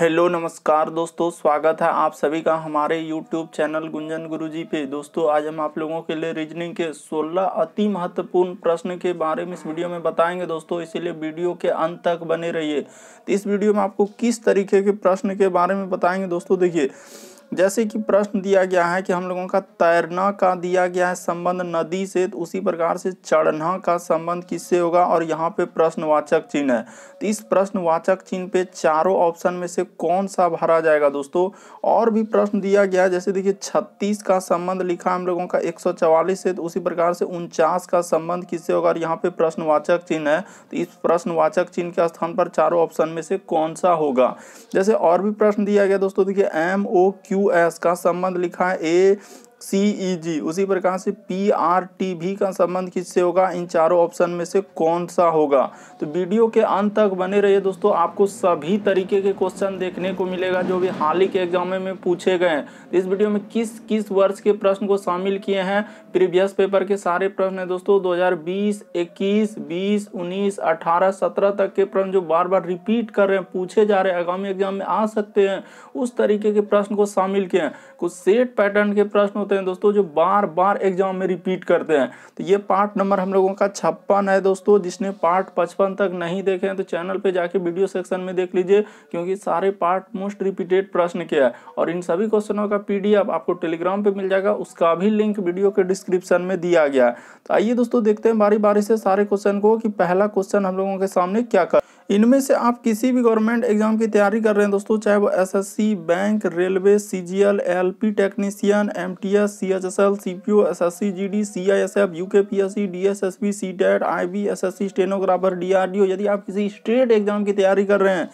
hello नमस्कार दोस्तों स्वागत है आप सभी का हमारे यूट्यूब चैनल गुंजन गुरुजी पे दोस्तों आज हम आप लोगों के लिए रीजनिंग के 16 अति महत्वपूर्ण प्रश्न के बारे में इस वीडियो में बताएंगे दोस्तों इसीलिए वीडियो के अंत तक बने रहिए तो इस वीडियो में आपको किस तरीके के प्रश्न के बारे में बताएंगे दोस्तों देखिए जैसे कि प्रश्न दिया गया है कि हम लोगों का तैरना का दिया गया है संबंध नदी से तो उसी प्रकार से चढ़ना का संबंध किससे होगा और यहाँ पे प्रश्नवाचक चिन्ह है तो इस प्रश्नवाचक चिन्ह पे चारों ऑप्शन में से कौन सा भरा जाएगा दोस्तों और भी प्रश्न दिया गया है जैसे देखिए छत्तीस का संबंध लिखा हम लोगों का एक से तो उसी प्रकार से उनचास का संबंध किससे होगा और यहाँ पे प्रश्नवाचक चिन्ह है तो इस प्रश्नवाचक चिन्ह के स्थान पर चारों ऑप्शन में से कौन सा होगा जैसे और भी प्रश्न दिया गया दोस्तों देखिए M O Q US S का संबंध लिखा है ए सी जी e उसी प्रकार से पी आर टी भी का संबंध किससे होगा इन चारों ऑप्शन में से कौन सा होगा तो वीडियो के अंत तक बने रहिए दोस्तों आपको सभी तरीके के क्वेश्चन देखने को मिलेगा जो भी हाल ही के एग्जाम में पूछे गए हैं इस वीडियो में किस किस वर्ष के प्रश्न को शामिल किए हैं प्रीवियस पेपर के सारे प्रश्न है दोस्तों 2020, इक्कीस बीस उन्नीस अठारह सत्रह तक के प्रश्न जो बार बार रिपीट कर रहे हैं पूछे जा रहे हैं आगामी एग्जाम में आ सकते हैं उस तरीके के प्रश्न को शामिल किए हैं कुछ सेट पैटर्न के प्रश्न होते हैं दोस्तों जो बार बार एग्जाम में रिपीट करते हैं तो ये पार्ट नंबर हम लोगों का छप्पन है दोस्तों जिसने पार्ट पचपन तक नहीं देखे हैं तो चैनल पे जाके वीडियो सेक्शन में देख लीजिए क्योंकि सारे पार्ट मोस्ट रिपीटेड प्रश्न के है और इन सभी क्वेश्चनों का पी आपको टेलीग्राम पर मिल जाएगा उसका भी लिंक वीडियो के डिस्क्रिप्शन में दिया गया है तो आइए दोस्तों देखते हैं बारी बारी से सारे क्वेश्चन को कि पहला क्वेश्चन हम लोगों के सामने क्या कर इनमें से आप किसी भी गवर्नमेंट एग्जाम की तैयारी कर रहे हैं दोस्तों चाहे वो SSC, bank railway C G L L P CPO M T S C H S L C P O S S C G D C I S F U K P S C D S S P C TET I B S S C stenographer D R D O यदि आप किसी state exam की तैयारी कर रहे हैं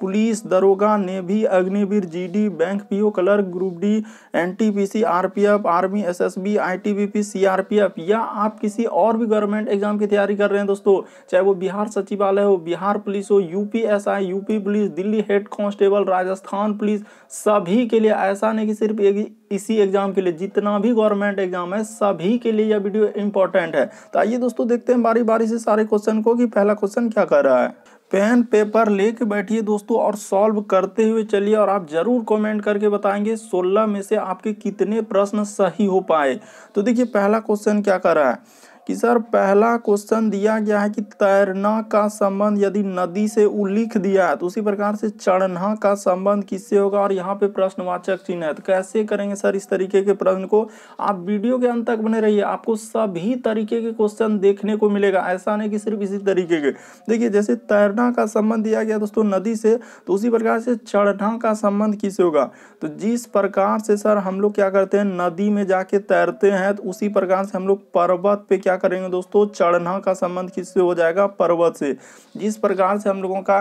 police दरोगा ने भी अग्निवीर जीडी बैंक पीओ कलर group D NTPC RPF army SSB ITBP CRPF या आप किसी और भी गवर्नमेंट एग्जाम की तैयारी कर रहे हैं दोस्तों चाहे वो बिहार सचिवालय हो बिहार पुलिस हो UPSI UP police Delhi head constable Rajasthan police सभी के लिए ऐसा नहीं कि सिर्फ एक इसी एग्जाम के लिए जितना भी गवर्नमेंट एग्जाम है सभी के लिए यह वीडियो इंपॉर्टेंट है तो आइए दोस्तों देखते हैं बारी बारी से सारे क्वेश्चन को कि पहला क्वेश्चन क्या कर रहा है पेन पेपर लेके बैठिए दोस्तों और सॉल्व करते हुए चलिए और आप ज़रूर कमेंट करके बताएंगे 16 में से आपके कितने प्रश्न सही हो पाए तो देखिए पहला क्वेश्चन क्या कर रहा है कि सर पहला क्वेश्चन दिया गया है कि तैरना का संबंध यदि नदी से उल्लिख दिया है तो उसी प्रकार से चढ़ना का संबंध किससे होगा और यहाँ पे प्रश्नवाचक चिन्ह है तो कैसे करेंगे सर इस तरीके के प्रश्न को आप वीडियो के अंत तक बने रहिए आपको सभी तरीके के क्वेश्चन देखने को मिलेगा ऐसा नहीं कि सिर्फ इसी तरीके के देखिए जैसे तैरना का संबंध दिया गया दोस्तों नदी से तो उसी प्रकार से चढ़ना का संबंध किससे होगा तो जिस प्रकार से सर हम लोग क्या करते हैं नदी में जाके तैरते हैं तो उसी प्रकार से हम लोग पर्वत पे क्या क्या करेंगे दोस्तों चढ़ना का संबंध किससे हो जाएगा पर्वत से जिस प्रकार से हम लोगों का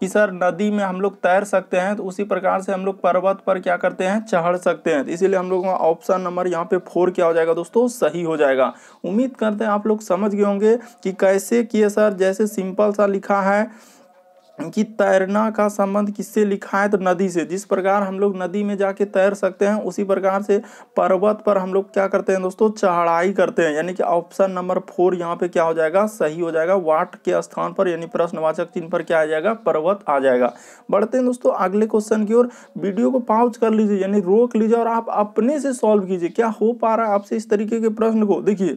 कि सर नदी में हम लोग तैर सकते हैं तो उसी प्रकार से हम लोग पर्वत पर क्या करते हैं चढ़ सकते हैं इसीलिए हम लोगों का ऑप्शन नंबर यहाँ पे फोर क्या हो जाएगा दोस्तों सही हो जाएगा उम्मीद करते हैं आप लोग समझ गए होंगे कि कैसे किए सर जैसे सिंपल सा लिखा है कि तैरना का संबंध किससे लिखा है तो नदी से जिस प्रकार हम लोग नदी में जाके तैर सकते हैं उसी प्रकार से पर्वत पर हम लोग क्या करते हैं दोस्तों चढ़ाई करते हैं यानी कि ऑप्शन नंबर फोर यहाँ पे क्या हो जाएगा सही हो जाएगा वाट के स्थान पर यानी प्रश्नवाचक चिन्ह पर क्या आ जाएगा पर्वत आ जाएगा बढ़ते हैं दोस्तों अगले क्वेश्चन की ओर वीडियो को पाउच कर लीजिए यानी रोक लीजिए और आप अपने से सॉल्व कीजिए क्या हो पा रहा है आपसे इस तरीके के प्रश्न को देखिए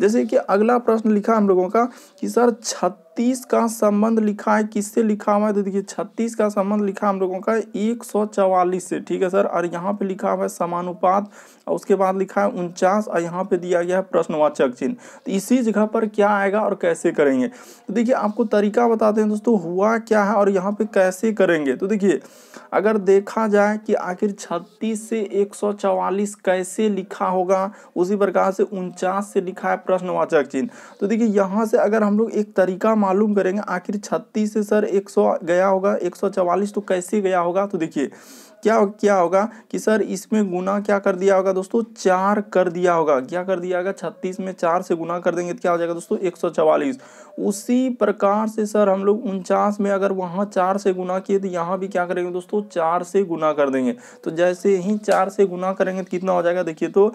जैसे कि अगला प्रश्न लिखा हम लोगों का कि सर छत छत्तीस का संबंध लिखा है किससे लिखा हुआ है तो देखिए छत्तीस का संबंध लिखा हम लोगों का एक सौ चवालीस से ठीक है सर और यहाँ पे लिखा हुआ है समानुपात और उसके बाद लिखा है उनचास और यहाँ पे दिया गया है प्रश्नवाचक चिन्ह तो इसी जगह पर क्या आएगा और कैसे करेंगे तो देखिए आपको तरीका बताते हैं दोस्तों हुआ क्या है और यहाँ पे कैसे करेंगे तो देखिए अगर देखा जाए कि आखिर छत्तीस से एक सौ चवालीस कैसे लिखा होगा उसी प्रकार से उनचास से लिखा है प्रश्नवाचक चिन्ह तो देखिए यहाँ से अगर हम लोग एक तरीका मालूम करेंगे आखिर छत्तीस से सर 100 गया होगा 144 तो कैसे गया होगा तो देखिए क्या क्या होगा कि सर इसमें गुना क्या कर दिया होगा दोस्तों चार कर दिया होगा क्या कर दिया होगा छत्तीस में चार से गुना कर देंगे तो क्या हो जाएगा दोस्तों एक सौ चवालीस उसी प्रकार से सर हम लोग उनचास में अगर वहां चार से गुना किए तो यहां भी क्या करेंगे दोस्तों चार से गुना कर देंगे तो जैसे ही चार से गुना करेंगे तो कितना हो जाएगा देखिए तो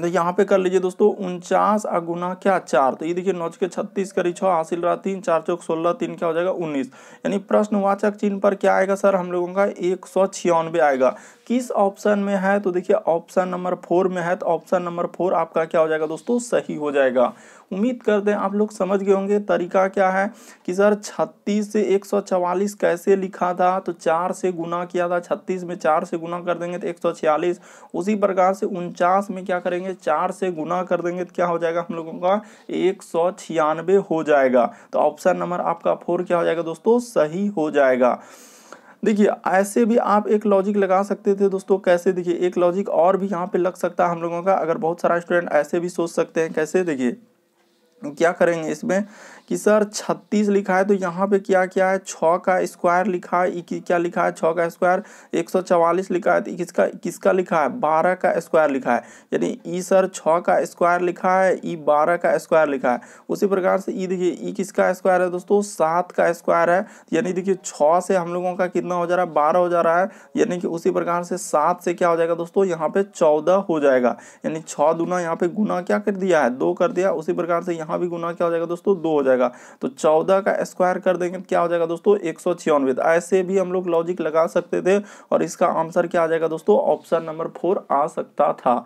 तो यहाँ पे कर लीजिए दोस्तों उनचास और गुना क्या चार तो ये देखिए नौ के छत्तीस करी छः हासिल रहा तीन चार चौक सोलह तीन क्या हो जाएगा उन्नीस यानी प्रश्नवाचक चिन्ह पर क्या आएगा सर हम लोगों का एक सौ छियानवे आएगा किस ऑप्शन में है तो देखिए ऑप्शन नंबर फोर में है तो ऑप्शन नंबर फोर आपका क्या हो जाएगा दोस्तों सही हो जाएगा उम्मीद करते हैं आप लोग समझ गए होंगे तरीका क्या है कि सर 36 से 144 कैसे लिखा था तो चार से गुना किया था 36 में चार से गुना कर देंगे तो 146 उसी प्रकार से उनचास में क्या करेंगे चार से गुना कर देंगे तो क्या हो जाएगा हम लोगों का एक हो जाएगा तो ऑप्शन नंबर आपका फोर क्या हो जाएगा दोस्तों सही हो जाएगा देखिए ऐसे भी आप एक लॉजिक लगा सकते थे दोस्तों कैसे देखिए एक लॉजिक और भी यहाँ पे लग सकता है हम लोगों का अगर बहुत सारा स्टूडेंट ऐसे भी सोच सकते हैं कैसे देखिए तो क्या करेंगे इसमें कि सर छत्तीस लिखा है तो यहाँ पे क्या क्या है छ का स्क्वायर लिखा है क्या लिखा है छः का स्क्वायर एक सौ चवालीस लिखा है तो किसका किसका लिखा है बारह का स्क्वायर लिखा है यानी ई सर छः का स्क्वायर लिखा है ई बारह का स्क्वायर लिखा है उसी प्रकार से ई देखिए ई किसका स्क्वायर है दोस्तों सात का स्क्वायर है यानी देखिए छः से हम लोगों का कितना हो जा रहा है बारह हो जा रहा है यानी कि उसी प्रकार से सात से क्या हो जाएगा दोस्तों यहाँ पे चौदह हो जाएगा यानी छः दुना यहाँ पे गुना क्या कर दिया है दो कर दिया उसी प्रकार से यहाँ भी गुना क्या हो जाएगा दोस्तों दो हो जाएगा जाएगा तो चौदह का स्क्वायर कर देंगे तो क्या हो जाएगा दोस्तों एक सौ छियानवे तो ऐसे भी हम लोग लॉजिक लगा सकते थे और इसका आंसर क्या आ जाएगा दोस्तों ऑप्शन नंबर फोर आ सकता था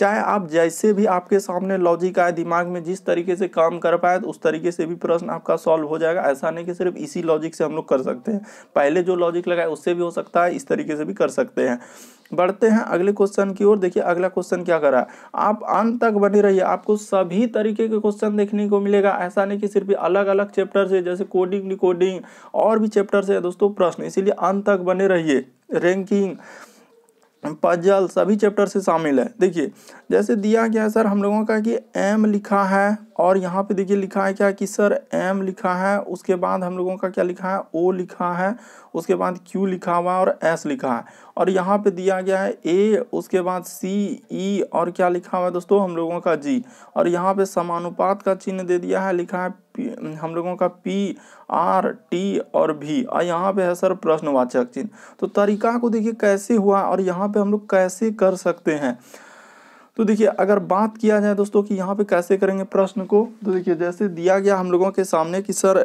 चाहे आप जैसे भी आपके सामने लॉजिक आए दिमाग में जिस तरीके से काम कर पाए तो उस तरीके से भी प्रश्न आपका सॉल्व हो जाएगा ऐसा नहीं कि सिर्फ इसी लॉजिक से हम लोग कर सकते हैं पहले जो लॉजिक लगाए उससे भी हो सकता है इस तरीके से भी कर सकते हैं बढ़ते हैं अगले क्वेश्चन की ओर देखिए अगला क्वेश्चन क्या कर रहा है आप अंत तक बने रहिए आपको सभी तरीके के क्वेश्चन देखने को मिलेगा ऐसा नहीं कि सिर्फ अलग अलग चैप्टर से जैसे कोडिंग डिकोडिंग और भी चैप्टर से दोस्तों प्रश्न इसीलिए अंत तक बने रहिए रैंकिंग पजल सभी चैप्टर से शामिल है देखिए जैसे दिया गया है सर हम लोगों का कि एम लिखा है और यहाँ पे देखिए लिखा है क्या कि सर एम लिखा है उसके बाद हम लोगों का क्या लिखा है ओ लिखा है उसके बाद क्यू लिखा हुआ है और एस लिखा है और यहाँ पे दिया गया है ए उसके बाद सी ई e और क्या लिखा हुआ है दोस्तों हम लोगों का जी और यहाँ पे समानुपात का चिन्ह दे दिया है लिखा है हम लोगों का पी आर टी और भी और यहाँ पे है सर प्रश्नवाचक चिन्ह तो तरीका को देखिए कैसे हुआ और यहाँ पे हम लोग कैसे कर सकते हैं तो देखिए अगर बात किया जाए दोस्तों कि यहाँ पे कैसे करेंगे प्रश्न को तो देखिए जैसे दिया गया हम लोगों के सामने कि सर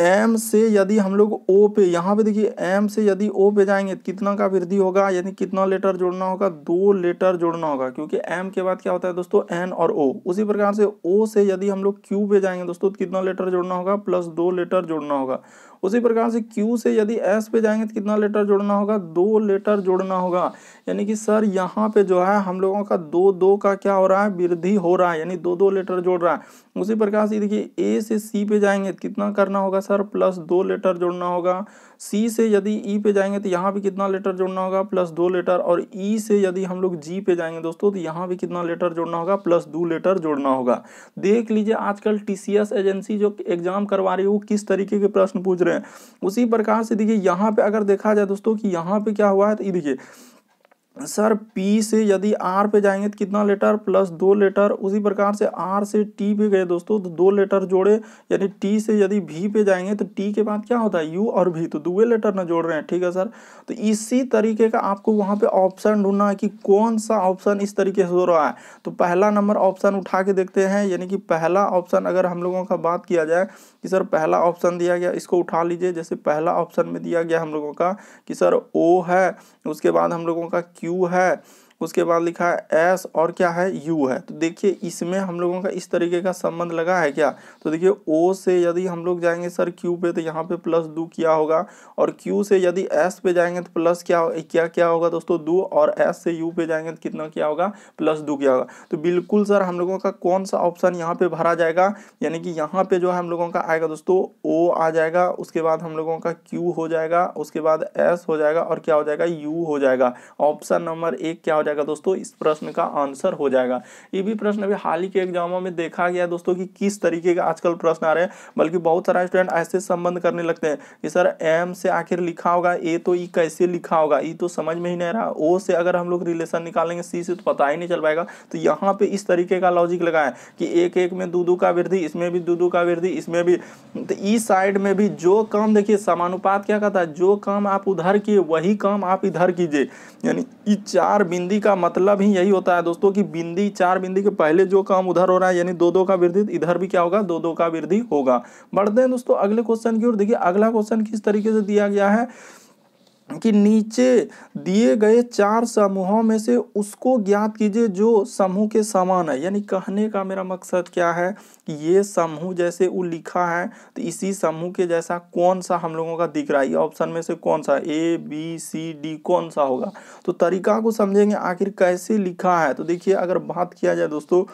एम से यदि हम लोग ओ पे यहाँ पे देखिए एम से यदि ओ पे जाएंगे कितना का वृद्धि होगा यानी कितना लेटर जोड़ना होगा दो लेटर जोड़ना होगा क्योंकि एम के बाद क्या होता है दोस्तों एन और ओ उसी प्रकार से ओ से यदि हम लोग क्यू पे जाएंगे दोस्तों तो कितना लेटर जोड़ना होगा प्लस दो लेटर जोड़ना होगा उसी प्रकार से क्यू से यदि एस पे जाएंगे तो कितना लेटर जोड़ना होगा दो लेटर जोड़ना होगा यानी कि सर यहाँ पे जो है हम लोगों का दो दो का क्या हो रहा है वृद्धि हो रहा है यानी दो दो लेटर जोड़ रहा है उसी प्रकार से देखिए ए से सी पे जाएंगे तो कितना करना होगा सर प्लस दो लेटर जोड़ना होगा सी से यदि ई e पे जाएंगे तो यहाँ भी कितना लेटर जोड़ना होगा प्लस दो लेटर और ई e से यदि हम लोग जी पे जाएंगे दोस्तों तो यहाँ भी कितना लेटर जोड़ना होगा प्लस दो लेटर जोड़ना होगा देख लीजिए आजकल टी एजेंसी जो एग्जाम करवा रही है वो किस तरीके के प्रश्न पूछ रहे हैं उसी प्रकार से देखिए यहाँ पे अगर देखा जाए दोस्तों कि यहाँ पे क्या हुआ है तो देखिए सर पी से यदि आर पे जाएंगे तो कितना लेटर प्लस दो लेटर उसी प्रकार से आर से टी पे गए दोस्तों तो दो लेटर जोड़े यानी टी से यदि भी पे जाएंगे तो टी के बाद क्या होता है यू और भी तो दुए लेटर ना जोड़ रहे हैं ठीक है सर तो इसी तरीके का आपको वहाँ पे ऑप्शन ढूंढना है कि कौन सा ऑप्शन इस तरीके से हो रहा है तो पहला नंबर ऑप्शन उठा के देखते हैं यानी कि पहला ऑप्शन अगर हम लोगों का बात किया जाए कि सर पहला ऑप्शन दिया गया इसको उठा लीजिए जैसे पहला ऑप्शन में दिया गया हम लोगों का कि सर ओ है उसके बाद हम लोगों का क्यू है उसके बाद लिखा है एस और क्या है यू है तो देखिए इसमें हम लोगों का इस तरीके का संबंध लगा है क्या तो देखिए ओ से यदि हम लोग जाएंगे सर क्यू पे तो यहाँ पे प्लस दो किया होगा और क्यू से यदि एस पे जाएंगे तो प्लस क्या क्या क्या होगा दोस्तों दो और एस से यू पे जाएंगे तो कितना क्या होगा प्लस दो क्या होगा तो बिल्कुल सर हम लोगों का कौन सा ऑप्शन यहाँ पे भरा जाएगा यानी कि यहाँ पे जो है हम लोगों का आएगा दोस्तों ओ आ जाएगा उसके बाद हम लोगों का क्यू हो जाएगा उसके बाद एस हो जाएगा और क्या हो जाएगा यू हो जाएगा ऑप्शन नंबर एक क्या हो जाएगा जाएगा दोस्तों इस प्रश्न का आंसर हो जाएगा ये भी प्रश्न अभी हाल ही के एग्जामों में देखा गया दोस्तों कि किस तरीके का आजकल प्रश्न आ रहे हैं बल्कि बहुत सारा स्टूडेंट ऐसे संबंध करने लगते हैं कि सर एम से आखिर लिखा होगा ए तो ई कैसे लिखा होगा ई तो समझ में ही नहीं रहा ओ से अगर हम लोग रिलेशन निकालेंगे सी से तो पता ही नहीं चल पाएगा तो यहाँ पे इस तरीके का लॉजिक लगाए कि एक एक में दो दो का वृद्धि इसमें भी दो दो का वृद्धि इसमें भी तो ई साइड में भी जो काम देखिए समानुपात क्या कहता है जो काम आप उधर किए वही काम आप इधर कीजिए यानी ई चार बिंदी का मतलब ही यही होता है दोस्तों कि बिंदी चार बिंदी के पहले जो काम उधर हो रहा है यानी दो दो का वृद्धि इधर भी क्या होगा दो दो का वृद्धि होगा बढ़ते हैं दोस्तों अगले क्वेश्चन की ओर देखिए अगला क्वेश्चन किस तरीके से दिया गया है कि नीचे दिए गए चार समूहों में से उसको ज्ञात कीजिए जो समूह के समान है यानी कहने का मेरा मकसद क्या है कि ये समूह जैसे वो लिखा है तो इसी समूह के जैसा कौन सा हम लोगों का दिख रहा है ये ऑप्शन में से कौन सा ए बी सी डी कौन सा होगा तो तरीका को समझेंगे आखिर कैसे लिखा है तो देखिए अगर बात किया जाए दोस्तों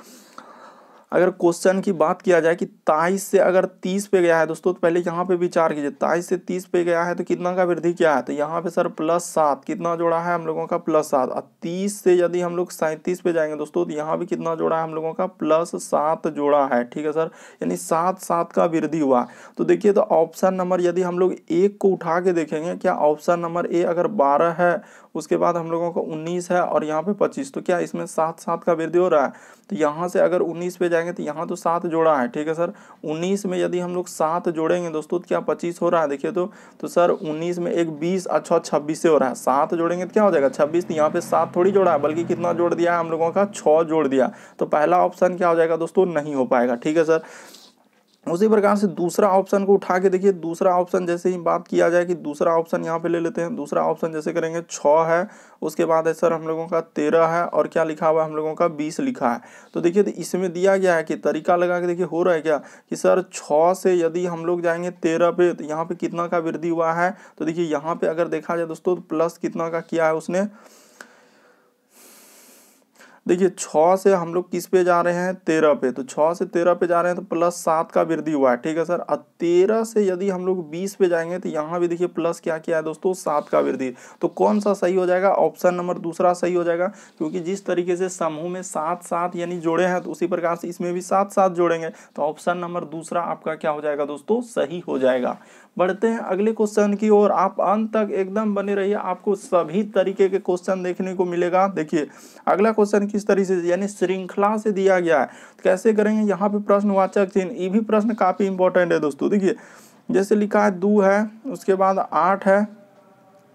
अगर क्वेश्चन की बात किया जाए कि ताईस से अगर तीस पे गया है दोस्तों तो पहले यहाँ पे विचार कीजिए ताईस से तीस पे गया है तो कितना का वृद्धि क्या है तो यहाँ पे सर प्लस सात कितना जोड़ा है हम लोगों का प्लस सात और तीस से यदि हम लोग सैंतीस पे जाएंगे दोस्तों तो यहाँ भी कितना जोड़ा है हम लोगों का प्लस सात जोड़ा है ठीक है सर यानी सात सात का वृद्धि हुआ तो देखिए तो ऑप्शन नंबर यदि हम लोग एक को उठा के देखेंगे क्या ऑप्शन नंबर ए अगर बारह है उसके बाद हम लोगों को उन्नीस है और यहाँ पे पच्चीस तो क्या इसमें सात सात का वृद्धि हो रहा है तो यहाँ से अगर उन्नीस पे जाएंगे तो यहाँ तो सात जोड़ा है ठीक है सर उन्नीस में यदि हम लोग सात जोड़ेंगे दोस्तों तो क्या पच्चीस हो रहा है देखिए तो तो सर उन्नीस में एक बीस अच्छा छब्बीस से हो रहा है सात जोड़ेंगे तो क्या हो जाएगा छब्बीस तो यहाँ पे सात थोड़ी जोड़ा है बल्कि कितना जोड़ दिया है हम लोगों का छः जोड़ दिया तो पहला ऑप्शन क्या हो जाएगा दोस्तों नहीं हो पाएगा ठीक है सर उसी प्रकार से दूसरा ऑप्शन को उठा के देखिए दूसरा ऑप्शन जैसे ही बात किया जाए कि दूसरा ऑप्शन यहाँ पे ले लेते हैं दूसरा ऑप्शन जैसे करेंगे छ है उसके बाद है सर हम लोगों का तेरह है और क्या लिखा हुआ है हम लोगों का बीस लिखा है तो देखिए तो इसमें दिया गया है कि तरीका लगा के देखिए हो रहा है क्या कि सर छः से यदि हम लोग जाएंगे तेरह पे तो यहाँ पे कितना का वृद्धि हुआ है तो देखिए यहाँ पे अगर देखा जाए दोस्तों तो प्लस कितना का किया है उसने देखिए छः से हम लोग किस पे जा रहे हैं तेरह पे तो छः से तेरह पे जा रहे हैं तो प्लस सात का वृद्धि हुआ है ठीक है सर और तेरह से यदि हम लोग बीस पे जाएंगे तो यहाँ भी देखिए प्लस क्या किया है दोस्तों सात का वृद्धि तो कौन सा सही हो जाएगा ऑप्शन नंबर दूसरा सही हो जाएगा क्योंकि जिस तरीके से समूह में सात सात यानी जोड़े हैं तो उसी प्रकार से इसमें भी सात सात जोड़ेंगे तो ऑप्शन नंबर दूसरा आपका क्या हो जाएगा दोस्तों सही हो जाएगा बढ़ते हैं अगले क्वेश्चन की ओर आप अंत तक एकदम बने रहिए आपको सभी तरीके के क्वेश्चन देखने को मिलेगा देखिए अगला क्वेश्चन किस तरीके से यानी श्रृंखला से दिया गया है तो कैसे करेंगे यहाँ पे प्रश्नवाचक चिन्ह ये भी प्रश्न काफ़ी इंपॉर्टेंट है दोस्तों देखिए जैसे लिखा है दो है उसके बाद आठ है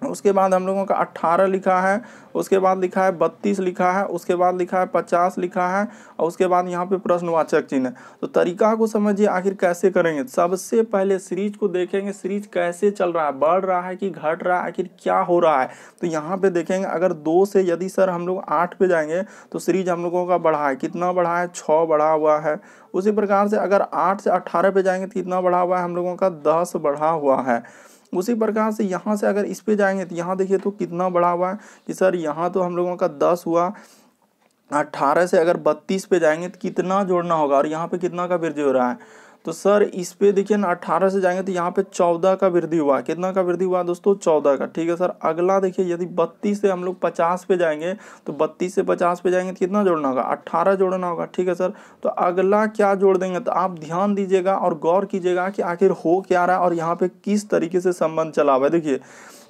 उसके बाद हम लोगों का अट्ठारह लिखा है उसके बाद लिखा है बत्तीस लिखा है उसके बाद लिखा है पचास लिखा है और उसके बाद यहाँ पे प्रश्नवाचक चिन्ह है तो तरीका को समझिए आखिर कैसे करेंगे सबसे पहले सीरीज को देखेंगे सीरीज कैसे चल रहा है बढ़ रहा है कि घट रहा है आखिर क्या हो रहा है तो यहाँ पे देखेंगे अगर दो से यदि सर हम लोग आठ पे जाएंगे तो सीरीज हम लोगों का बढ़ा है कितना बढ़ा है छः बढ़ा हुआ है उसी प्रकार से अगर आठ से अट्ठारह पे जाएंगे तो कितना बढ़ा हुआ है हम लोगों का दस बढ़ा हुआ है उसी प्रकार से यहाँ से अगर इस पे जाएंगे तो यहाँ देखिए तो कितना बड़ा हुआ है कि सर यहाँ तो हम लोगों का दस हुआ अट्ठारह से अगर बत्तीस पे जाएंगे तो कितना जोड़ना होगा और यहाँ पे कितना का वृद्धि हो रहा है तो सर इस पे देखिए ना अट्ठारह से जाएंगे तो यहाँ पे चौदह का वृद्धि हुआ कितना का वृद्धि हुआ दोस्तों चौदह का ठीक है सर अगला देखिए यदि बत्तीस से हम लोग पचास पे जाएंगे तो बत्तीस से पचास पे जाएंगे तो कितना जोड़ना होगा अट्ठारह जोड़ना होगा ठीक है सर तो अगला क्या जोड़ देंगे तो आप ध्यान दीजिएगा और गौर कीजिएगा कि आखिर हो क्या रहा है और यहाँ पे किस तरीके से संबंध चला हुआ है देखिए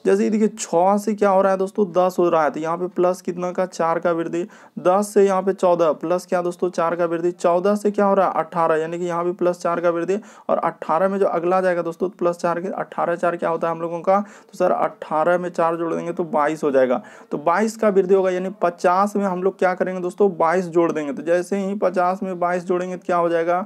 जैसे देखिए छः से क्या हो रहा है दोस्तों दस हो रहा है तो यहाँ पे प्लस कितना का चार का वृद्धि दस से यहाँ पे चौदह प्लस क्या दोस्तों चार का वृद्धि चौदह से क्या हो रहा है अट्ठारह यानी कि यहाँ पे प्लस चार का वृद्धि और अट्ठारह में जो अगला जाएगा दोस्तों तो प्लस चार के अट्ठारह चार क्या होता है हम लोगों का तो सर अट्ठारह में चार जोड़ देंगे तो बाईस हो जाएगा तो बाईस का वृद्धि होगा यानी पचास में हम लोग क्या करेंगे दोस्तों बाईस जोड़ देंगे तो जैसे ही पचास में बाईस जोड़ेंगे तो क्या हो जाएगा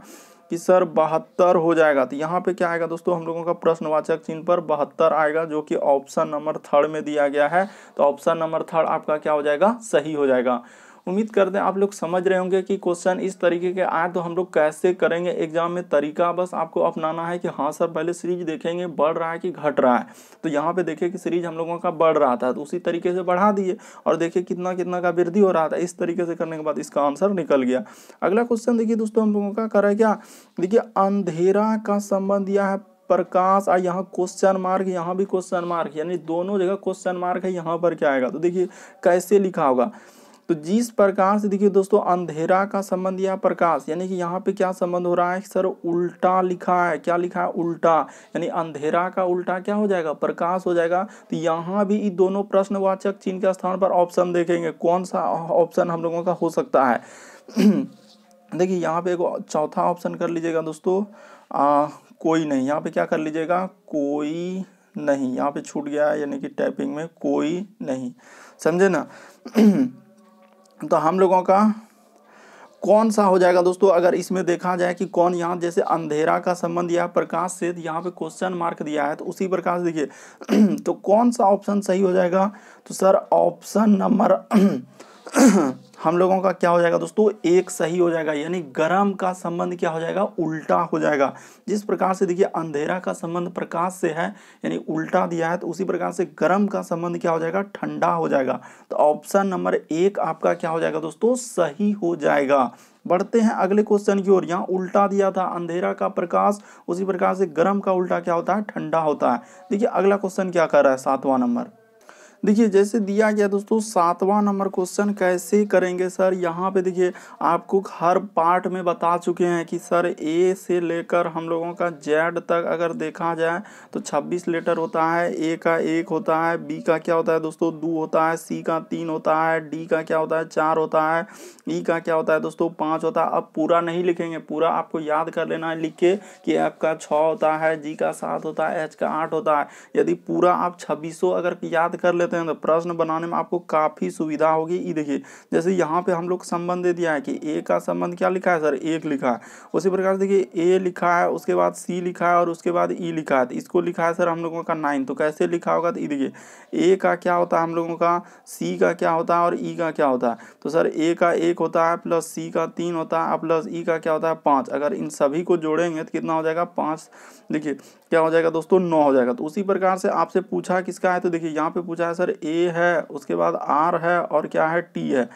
कि सर बहत्तर हो जाएगा तो यहाँ पे क्या आएगा दोस्तों हम लोगों का प्रश्नवाचक चिन्ह पर बहत्तर आएगा जो कि ऑप्शन नंबर थर्ड में दिया गया है तो ऑप्शन नंबर थर्ड आपका क्या हो जाएगा सही हो जाएगा उम्मीद करते हैं आप लोग समझ रहे होंगे कि क्वेश्चन इस तरीके के आए तो हम लोग कैसे करेंगे एग्जाम में तरीका बस आपको अपनाना है कि हाँ सर पहले सीरीज देखेंगे बढ़ रहा है कि घट रहा है तो यहाँ पे देखिए कि सीरीज हम लोगों का बढ़ रहा था तो उसी तरीके से बढ़ा दिए और देखिए कितना कितना का वृद्धि हो रहा था इस तरीके से करने के बाद इसका आंसर निकल गया अगला क्वेश्चन देखिए दोस्तों हम लोगों का करा क्या देखिए अंधेरा का संबंध यह है प्रकाश और यहाँ क्वेश्चन मार्क यहाँ भी क्वेश्चन मार्क यानी दोनों जगह क्वेश्चन मार्क है यहाँ पर क्या आएगा तो देखिए कैसे लिखा होगा तो जिस प्रकार से देखिए दोस्तों अंधेरा का संबंध या प्रकाश यानी कि यहाँ पे क्या संबंध हो रहा है सर उल्टा लिखा है क्या लिखा है उल्टा यानी अंधेरा का उल्टा क्या हो जाएगा प्रकाश हो जाएगा तो यहाँ भी ये दोनों प्रश्नवाचक चिन्ह के स्थान पर ऑप्शन देखेंगे कौन सा ऑप्शन हम लोगों का हो सकता है देखिए यहाँ पे एक चौथा ऑप्शन कर लीजिएगा दोस्तों आ, कोई नहीं यहाँ पे क्या कर लीजिएगा कोई नहीं यहाँ पे छूट गया यानी कि टाइपिंग में कोई नहीं समझे ना तो हम लोगों का कौन सा हो जाएगा दोस्तों अगर इसमें देखा जाए कि कौन यहाँ जैसे अंधेरा का संबंध या प्रकाश से यहाँ पे क्वेश्चन मार्क दिया है तो उसी प्रकार से देखिए तो कौन सा ऑप्शन सही हो जाएगा तो सर ऑप्शन नंबर हम लोगों का क्या हो जाएगा दोस्तों एक सही हो जाएगा यानी गर्म का संबंध क्या हो जाएगा उल्टा हो जाएगा जिस प्रकार से देखिए अंधेरा का संबंध प्रकाश से है यानी उल्टा दिया है तो उसी प्रकार से गर्म का संबंध क्या हो जाएगा ठंडा हो जाएगा तो ऑप्शन नंबर एक आपका क्या हो जाएगा दोस्तों सही हो जाएगा बढ़ते हैं अगले क्वेश्चन की ओर यहाँ उल्टा दिया था अंधेरा का प्रकाश उसी प्रकार से गर्म का उल्टा क्या होता है ठंडा होता है देखिए अगला क्वेश्चन क्या कर रहा है सातवां नंबर देखिए जैसे दिया गया दोस्तों सातवां नंबर क्वेश्चन कैसे करेंगे सर यहाँ पे देखिए आपको हर पार्ट में बता चुके हैं कि सर ए से लेकर हम लोगों का जेड तक अगर देखा जाए तो 26 लेटर होता है ए का एक होता है बी का क्या होता है दोस्तों दो होता है सी का तीन होता है डी का क्या होता है चार होता है ई e का क्या होता है दोस्तों पाँच होता है अब पूरा नहीं लिखेंगे पूरा आपको याद कर लेना है लिख के कि एफ का छः होता है जी का सात होता है एच का आठ होता है यदि पूरा आप छब्बीसों अगर याद कर लेते हैं तो प्रश्न बनाने में आपको काफ़ी सुविधा होगी ये देखिए जैसे यहाँ पे हम लोग संबंध दे दिया है कि ए का संबंध क्या लिखा है सर एक लिखा है उसी प्रकार से देखिए ए लिखा है उसके बाद सी लिखा है और उसके बाद ई e लिखा है इसको लिखा है सर हम लोगों का नाइन तो कैसे लिखा होगा तो ई देखिए ए का क्या होता है हम लोगों का सी का क्या होता है और ई e का क्या होता है तो सर ए का एक होता है प्लस सी का तीन होता है प्लस ई e का क्या होता है पाँच अगर इन सभी को जोड़ेंगे तो कितना हो जाएगा पाँच देखिए क्या हो जाएगा दोस्तों नौ हो जाएगा तो उसी प्रकार से आपसे पूछा किसका है तो देखिए यहाँ पे पूछा है सर ए है उसके बाद आर है और क्या है टी है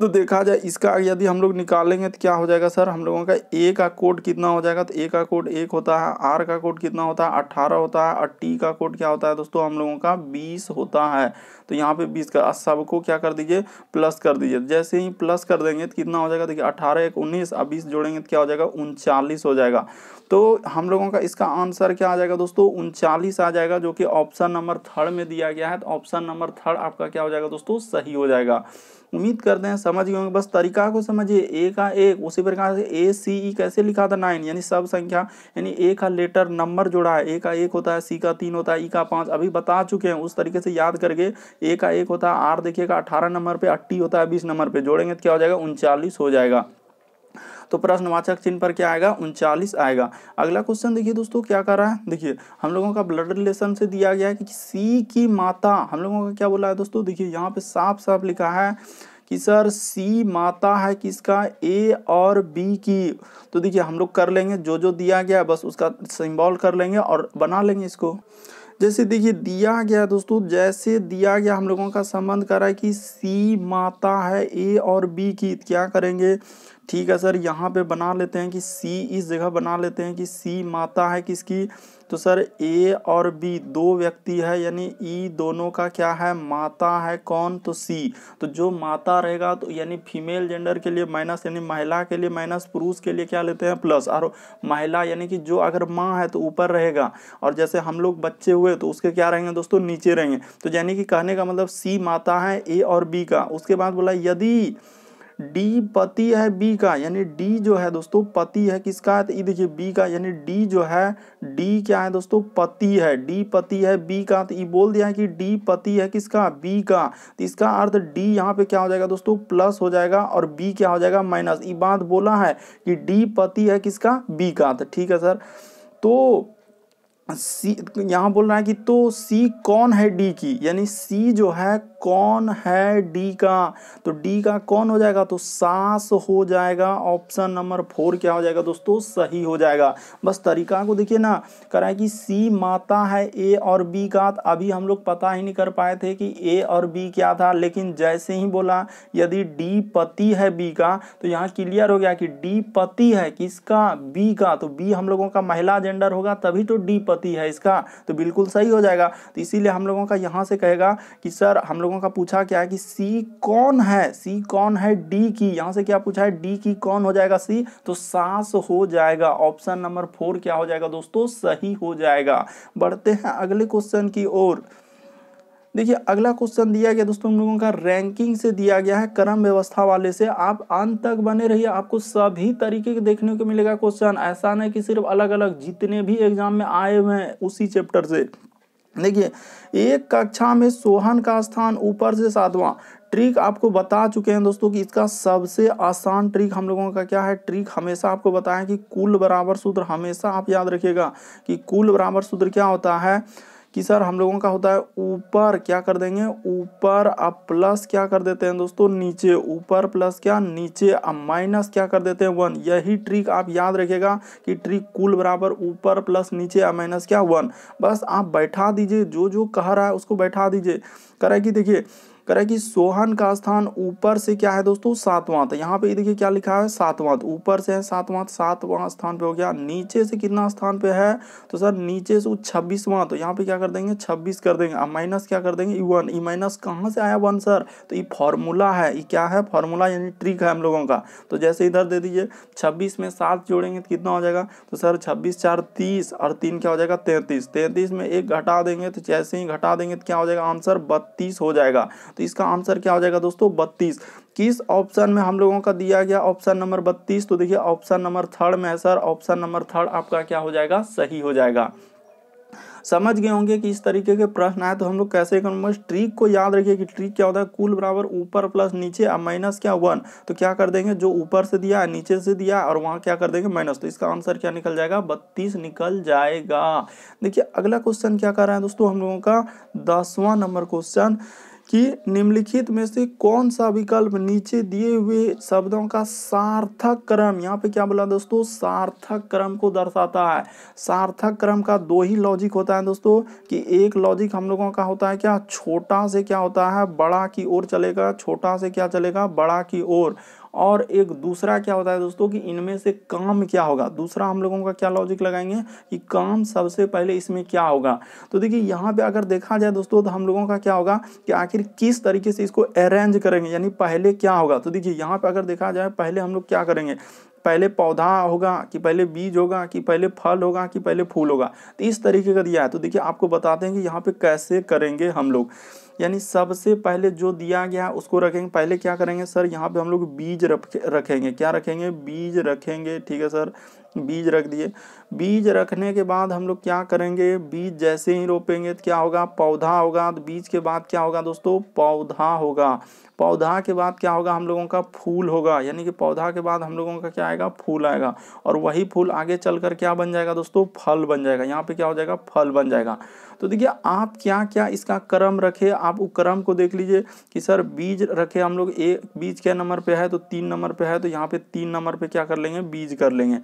तो देखा जाए इसका यदि हम लोग निकालेंगे तो क्या हो जाएगा सर हम लोगों का ए का कोड कितना हो जाएगा तो ए का कोड एक होता है आर का कोड कितना होता है अट्ठारह होता है और टी का कोड क्या होता है दोस्तों हम लोगों का बीस होता है तो यहाँ पे बीस का सबको क्या कर दीजिए प्लस कर दीजिए जैसे ही प्लस कर देंगे तो कितना हो जाएगा देखिए अट्ठारह एक उन्नीस और बीस जोड़ेंगे तो क्या हो जाएगा उनचालीस हो जाएगा तो हम लोगों का इसका आंसर क्या आ जाएगा दोस्तों उनचालीस आ जाएगा जो कि ऑप्शन नंबर थर्ड में दिया गया है तो ऑप्शन नंबर थर्ड आपका क्या हो जाएगा दोस्तों सही हो जाएगा उम्मीद करते हैं समझ गए होंगे बस तरीका को समझिए ए का एक उसी प्रकार से ए सी ई कैसे लिखा था नाइन यानी सब संख्या यानी ए का लेटर नंबर जुड़ा है ए का एक होता है सी का तीन होता है ई e का पाँच अभी बता चुके हैं उस तरीके से याद करके ए का एक होता है आर देखिएगा अठारह नंबर पर अट्टी होता है बीस नंबर पर जोड़ेंगे तो क्या हो जाएगा उनचालीस हो जाएगा तो प्रश्नवाचक चिन्ह पर क्या आएगा उनचालीस आएगा अगला क्वेश्चन देखिए दोस्तों क्या कर रहा है देखिए हम लोगों का ब्लड रिलेशन से दिया गया है कि सी की माता हम लोगों का क्या बोला है दोस्तों देखिए यहाँ पे साफ साफ लिखा है कि सर सी माता है किसका ए और बी की तो देखिए हम लोग कर लेंगे जो जो दिया गया बस उसका सिम्बॉल कर लेंगे और बना लेंगे इसको जैसे देखिए दिया गया दोस्तों जैसे दिया गया हम लोगों का संबंध करा है कि सी माता है ए और बी की क्या करेंगे ठीक है सर यहाँ पे बना लेते हैं कि सी इस जगह बना लेते हैं कि सी माता है किसकी तो सर ए और बी दो व्यक्ति है यानी ई e दोनों का क्या है माता है कौन तो सी तो जो माता रहेगा तो यानी फीमेल जेंडर के लिए माइनस यानी महिला के लिए माइनस पुरुष के लिए क्या लेते हैं प्लस और महिला यानी कि जो अगर माँ है तो ऊपर रहेगा और जैसे हम लोग बच्चे हुए तो उसके क्या रहेंगे दोस्तों नीचे रहेंगे तो यानी कि कहने का मतलब सी माता है ए और बी का उसके बाद बोला यदि डी पति है बी का यानी डी जो है दोस्तों पति है किसका है तो ये देखिए बी का यानी डी जो है डी क्या है दोस्तों पति है डी पति है बी का तो ये बोल दिया है कि डी पति है किसका बी का तो इसका अर्थ डी यहाँ पे क्या हो जाएगा दोस्तों प्लस हो जाएगा और बी क्या हो जाएगा माइनस ये बात बोला है कि डी पति है किसका बी का तो ठीक है सर तो सी यहाँ बोल रहा है कि तो सी कौन है डी की यानी सी जो है कौन है डी का तो डी का कौन हो जाएगा तो सास हो जाएगा ऑप्शन नंबर फोर क्या हो जाएगा दोस्तों सही हो जाएगा बस तरीका को देखिए ना कह रहा है कि सी माता है ए और बी का अभी हम लोग पता ही नहीं कर पाए थे कि ए और बी क्या था लेकिन जैसे ही बोला यदि डी पति है बी का तो यहाँ क्लियर हो गया कि डी पति है किसका बी का तो बी हम लोगों का महिला जेंडर होगा तभी तो डी पति पति है इसका तो बिल्कुल सही हो जाएगा तो इसीलिए हम लोगों का यहाँ से कहेगा कि सर हम लोगों का पूछा क्या है कि सी कौन है सी कौन है डी की यहाँ से क्या पूछा है डी की कौन हो जाएगा सी तो सास हो जाएगा ऑप्शन नंबर फोर क्या हो जाएगा दोस्तों सही हो जाएगा बढ़ते हैं अगले क्वेश्चन की ओर देखिए अगला क्वेश्चन दिया गया दोस्तों हम लोगों का रैंकिंग से दिया गया है क्रम व्यवस्था वाले से आप अंत तक बने रहिए आपको सभी तरीके के देखने को मिलेगा क्वेश्चन ऐसा नहीं कि सिर्फ अलग अलग जितने भी एग्जाम में आए हुए हैं उसी चैप्टर से देखिए एक कक्षा में सोहन का स्थान ऊपर से सातवां ट्रिक आपको बता चुके हैं दोस्तों कि इसका सबसे आसान ट्रिक हम लोगों का क्या है ट्रिक हमेशा आपको बताएं कि कुल बराबर सूत्र हमेशा आप याद रखिएगा कि कुल बराबर सूत्र क्या होता है कि सर हम लोगों का होता है ऊपर क्या कर देंगे ऊपर अब प्लस क्या कर देते हैं दोस्तों नीचे ऊपर प्लस क्या नीचे अब माइनस क्या कर देते हैं वन यही ट्रिक आप याद रखेगा कि ट्रिक कुल बराबर ऊपर प्लस नीचे अब माइनस क्या वन बस आप बैठा दीजिए जो जो कह रहा है उसको बैठा दीजिए कह रहा है कि देखिए कह रहा है कि सोहन का स्थान ऊपर से क्या है दोस्तों सातवां तो यहाँ पे देखिए क्या लिखा है सातवां तो ऊपर से है सातवां तो सातवां स्थान पे हो गया नीचे से कितना स्थान पे है तो सर नीचे से छब्बीसवां तो यहाँ पे क्या कर देंगे छब्बीस कर देंगे अब माइनस क्या कर देंगे e one E e minus कहाँ से आया वन सर तो ये फॉर्मूला है ये क्या है फॉर्मूला यानी ट्रिक है हम लोगों का तो जैसे इधर दे दीजिए छब्बीस में सात जोड़ेंगे तो कितना हो जाएगा तो सर छब्बीस चार तीस और तीन क्या हो जाएगा तैंतीस तैंतीस में एक घटा देंगे तो जैसे ही घटा देंगे तो क्या हो जाएगा आंसर बत्तीस हो जाएगा तो इसका आंसर क्या हो जाएगा दोस्तों बत्तीस किस ऑप्शन में हम लोगों का दिया गया ऑप्शन नंबर बत्तीस तो देखिए ऑप्शन नंबर थर्ड में सर ऑप्शन नंबर थर्ड आपका क्या हो जाएगा सही हो जाएगा समझ गए होंगे कि इस तरीके के प्रश्न आए तो हम लोग कैसे करेंगे ट्रिक को याद रखिए कि ट्रिक क्या होता है कुल बराबर ऊपर प्लस नीचे और माइनस क्या वन तो क्या कर देंगे जो ऊपर से दिया है नीचे से दिया और वहाँ क्या कर देंगे माइनस तो इसका आंसर क्या निकल जाएगा बत्तीस निकल जाएगा देखिए अगला क्वेश्चन क्या कर रहा है दोस्तों हम लोगों का दसवां नंबर क्वेश्चन कि निम्नलिखित में से कौन सा विकल्प नीचे दिए हुए शब्दों का सार्थक क्रम यहाँ पे क्या बोला दोस्तों सार्थक क्रम को दर्शाता है सार्थक क्रम का दो ही लॉजिक होता है दोस्तों कि एक लॉजिक हम लोगों का होता है क्या छोटा से क्या होता है बड़ा की ओर चलेगा छोटा से क्या चलेगा बड़ा की ओर और एक दूसरा क्या होता है दोस्तों कि इनमें से काम क्या होगा दूसरा हम लोगों का क्या लॉजिक लगाएंगे कि काम सबसे पहले इसमें क्या होगा तो देखिए यहाँ पे अगर देखा जाए दोस्तों तो हम लोगों का क्या होगा कि आखिर किस तरीके से इसको अरेंज करेंगे यानी पहले क्या होगा तो देखिए यहाँ पे अगर देखा जाए पहले हम लोग क्या करेंगे पहले पौधा होगा कि पहले बीज होगा कि पहले फल होगा कि पहले फूल होगा तो इस तरीके का दिया है तो देखिए आपको बताते हैं कि यहाँ पे कैसे करेंगे हम लोग यानी सबसे पहले जो दिया गया उसको रखेंगे पहले क्या करेंगे सर यहाँ पे हम लोग बीज रखेंगे क्या रखेंगे बीज रखेंगे ठीक है सर बीज रख दिए बीज रखने के बाद हम लोग क्या करेंगे बीज जैसे ही रोपेंगे तो क्या होगा पौधा होगा तो बीज के बाद क्या होगा दोस्तों पौधा होगा पौधा के बाद क्या होगा हम लोगों का फूल होगा यानी कि पौधा के बाद हम लोगों का क्या आएगा फूल आएगा और वही फूल आगे चल कर क्या बन जाएगा दोस्तों फल बन जाएगा यहाँ पे क्या हो जाएगा फल बन जाएगा तो देखिए आप क्या क्या इसका क्रम रखे आप उपक्रम को देख लीजिए कि सर बीज रखे हम लोग एक बीज क्या नंबर पे है तो तीन नंबर पे है तो यहाँ पे तीन नंबर पे क्या कर लेंगे बीज कर लेंगे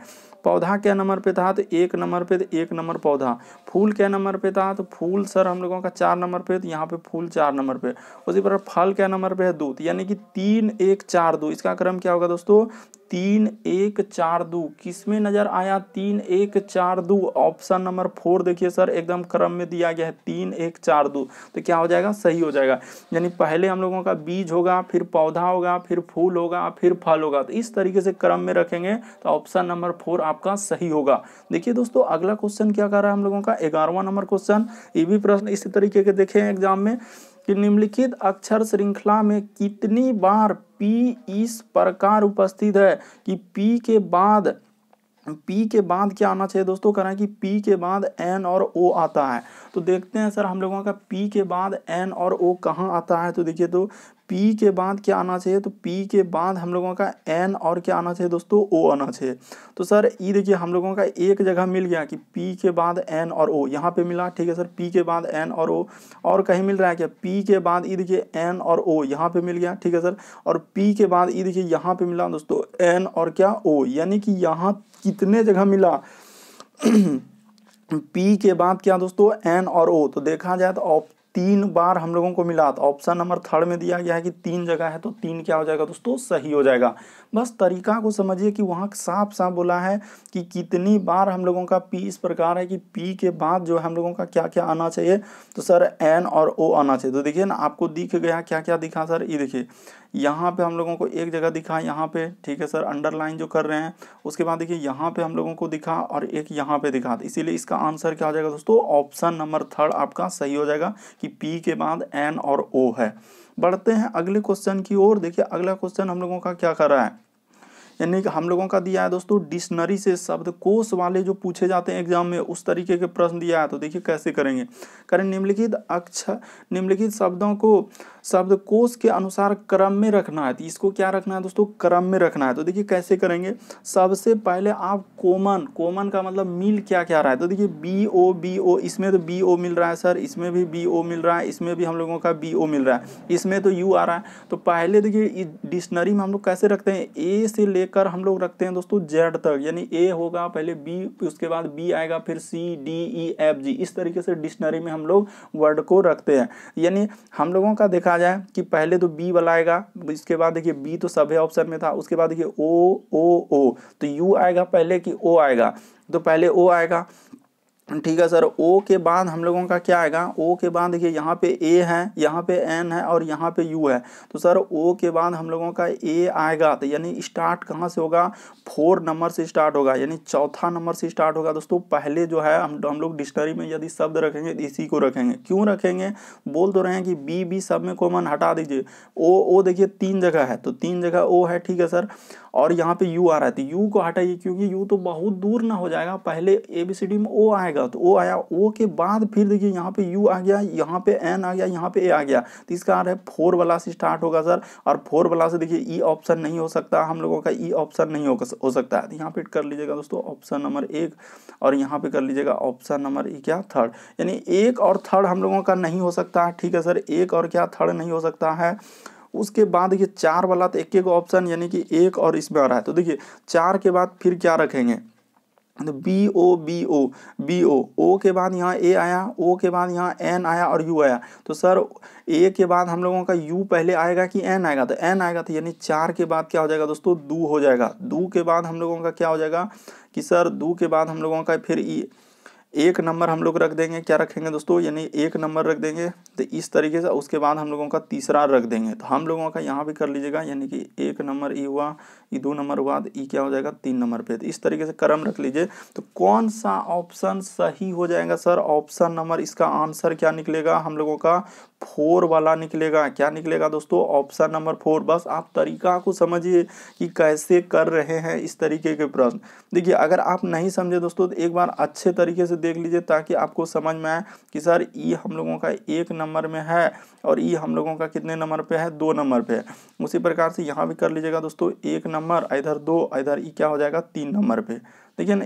पौधा क्या नंबर पे था तो एक नंबर पे तो एक नंबर पौधा फूल क्या नंबर पे था तो फूल सर हम लोगों का चार नंबर पे तो यहाँ पे फूल चार नंबर पे उसी प्रकार फल क्या नंबर पे है दो तो यानी कि तीन एक चार दो इसका क्रम क्या होगा दोस्तों तीन एक चार दो किसमें नजर आया तीन एक चार दो ऑप्शन नंबर फोर देखिए सर एकदम क्रम में दिया गया है तीन एक चार दो तो क्या हो जाएगा सही हो जाएगा यानी पहले हम लोगों का बीज होगा फिर पौधा होगा फिर फूल होगा फिर फल होगा तो इस तरीके से क्रम में रखेंगे तो ऑप्शन नंबर फोर आपका सही होगा देखिए दोस्तों अगला क्वेश्चन क्या कर रहा है हम लोगों का ग्यारहवा नंबर क्वेश्चन ये भी प्रश्न इसी तरीके के देखे एग्जाम में कि निम्नलिखित अक्षर श्रृंखला में कितनी बार पी इस प्रकार उपस्थित है कि पी के बाद पी के बाद क्या आना चाहिए दोस्तों कह रहे हैं कि पी के बाद एन और ओ आता है तो देखते हैं सर हम लोगों का पी के बाद एन और ओ कहाँ आता है तो देखिए तो पी के बाद क्या आना चाहिए तो पी के बाद हम लोगों का एन और क्या आना चाहिए दोस्तों ओ आना चाहिए तो सर ये देखिए हम लोगों का एक जगह मिल गया कि पी के बाद एन और ओ यहाँ पे मिला ठीक है सर पी के बाद एन और ओ और कहीं मिल रहा है क्या पी के बाद ये देखिए एन और ओ यहाँ पे मिल गया ठीक है सर और पी के बाद ये देखिए यहाँ पे मिला दोस्तों एन और क्या ओ यानी कि यहाँ कितने जगह मिला पी के बाद क्या दोस्तों एन और ओ तो देखा जाए तो तीन बार हम लोगों को मिला तो ऑप्शन नंबर थर्ड में दिया गया है कि तीन जगह है तो तीन क्या हो जाएगा दोस्तों सही हो जाएगा बस तरीका को समझिए कि वहाँ साफ साफ बोला है कि कितनी बार हम लोगों का पी इस प्रकार है कि पी के बाद जो हम लोगों का क्या क्या आना चाहिए तो सर एन और ओ आना चाहिए तो देखिए ना आपको दिख गया क्या क्या दिखा सर ये देखिए यहाँ पे हम लोगों को एक जगह दिखा यहाँ पे ठीक है सर अंडरलाइन जो कर रहे हैं उसके बाद देखिए यहाँ पे हम लोगों को दिखा और एक यहाँ पे दिखा इसीलिए इसका आंसर क्या हो जाएगा दोस्तों ऑप्शन नंबर थर्ड आपका सही हो जाएगा कि पी के बाद एन और ओ है बढ़ते हैं अगले क्वेश्चन की ओर देखिए अगला क्वेश्चन हम लोगों का क्या कर रहा है यानी कि हम लोगों का दिया है दोस्तों डिक्शनरी से शब्द कोश वाले जो पूछे जाते हैं एग्जाम में उस तरीके के प्रश्न दिया है तो देखिए कैसे करेंगे करें निम्नलिखित अक्षर निम्नलिखित शब्दों को शब्द कोश के अनुसार क्रम में रखना है तो इसको क्या रखना है दोस्तों क्रम में रखना है तो देखिए कैसे करेंगे सबसे पहले आप कॉमन कॉमन का मतलब मिल क्या क्या रहा है तो देखिए बी ओ बी ओ इसमें तो बी ओ मिल रहा है सर इसमें भी बी ओ मिल रहा है इसमें भी हम लोगों का बी ओ मिल रहा है इसमें तो यू आ रहा है तो पहले देखिए डिक्शनरी में हम लोग कैसे रखते हैं ए से ले लेकर हम लोग रखते हैं दोस्तों जेड तक यानी ए होगा पहले बी उसके बाद बी आएगा फिर C D E F G इस तरीके से डिक्शनरी में हम लोग वर्ड को रखते हैं यानी हम लोगों का देखा जाए कि पहले तो बी वाला आएगा इसके बाद देखिए बी तो सभी ऑप्शन में था उसके बाद देखिए ओ ओ ओ तो यू आएगा पहले कि ओ आएगा तो पहले ओ आएगा ठीक है सर ओ के बाद हम लोगों का क्या आएगा ओ के बाद देखिए यहाँ पे ए है यहाँ पे एन है और यहाँ पे यू है तो सर ओ के बाद हम लोगों का ए आएगा तो यानी स्टार्ट कहाँ से होगा फोर नंबर से स्टार्ट होगा यानी चौथा नंबर से स्टार्ट होगा दोस्तों पहले जो है हम हम लोग डिक्शनरी में यदि शब्द रखेंगे तो इसी को रखेंगे क्यों रखेंगे बोल तो रहे हैं कि बी बी सब में कॉमन हटा दीजिए ओ ओ देखिए तीन जगह है तो तीन जगह ओ है ठीक है सर और यहाँ पे यू आ रहा है तो यू को हटाइए क्योंकि यू तो बहुत दूर ना हो जाएगा पहले ए बी सी डी में ओ आएगा आएगा तो ओ आया ओ के बाद फिर देखिए यहाँ पे यू आ गया यहाँ पे एन आ गया यहाँ पे ए आ गया तो इसका है फोर वाला से स्टार्ट होगा सर और फोर वाला से देखिए ई e ऑप्शन नहीं हो सकता हम लोगों का ई e ऑप्शन नहीं हो सकता है तो यहाँ पे कर लीजिएगा दोस्तों ऑप्शन नंबर एक और यहाँ पे कर लीजिएगा ऑप्शन नंबर क्या थर्ड यानी एक और थर्ड हम लोगों का नहीं हो सकता है ठीक है सर एक और क्या थर्ड नहीं हो सकता है उसके बाद देखिए चार वाला तो एक एक ऑप्शन यानी कि एक और इसमें आ रहा है तो देखिए चार के बाद फिर क्या रखेंगे B O B O B O O के बाद यहाँ ए आया ओ के बाद यहाँ एन आया और यू आया तो सर ए के बाद हम लोगों का यू पहले आएगा कि एन आएगा तो एन आएगा तो यानी चार के बाद क्या हो जाएगा दोस्तों दू हो जाएगा दू के बाद हम लोगों का क्या हो जाएगा कि सर दू के बाद हम लोगों का फिर ई e एक नंबर हम लोग रख देंगे क्या रखेंगे दोस्तों यानी एक नंबर रख देंगे तो इस तरीके से उसके बाद हम लोगों का तीसरा रख देंगे तो हम लोगों का यहाँ भी कर लीजिएगा यानी कि एक नंबर ई हुआ ई दो नंबर हुआ तो ई क्या हो जाएगा तीन नंबर पे तो इस तरीके से क्रम रख लीजिए तो कौन सा ऑप्शन सही हो जाएगा सर ऑप्शन नंबर इसका आंसर क्या निकलेगा हम लोगों का फोर वाला निकलेगा क्या निकलेगा दोस्तों ऑप्शन नंबर फोर बस आप तरीका को समझिए कि कैसे कर रहे हैं इस तरीके के प्रश्न देखिए अगर आप नहीं समझे दोस्तों तो एक बार अच्छे तरीके से देख लीजिए ताकि आपको समझ में आए कि सर ई हम लोगों का एक नंबर में है और ई हम लोगों का कितने नंबर पर है दो नंबर पर है उसी प्रकार से यहाँ भी कर लीजिएगा दोस्तों एक नंबर इधर दो इधर ई क्या हो जाएगा तीन नंबर पर देखिए ना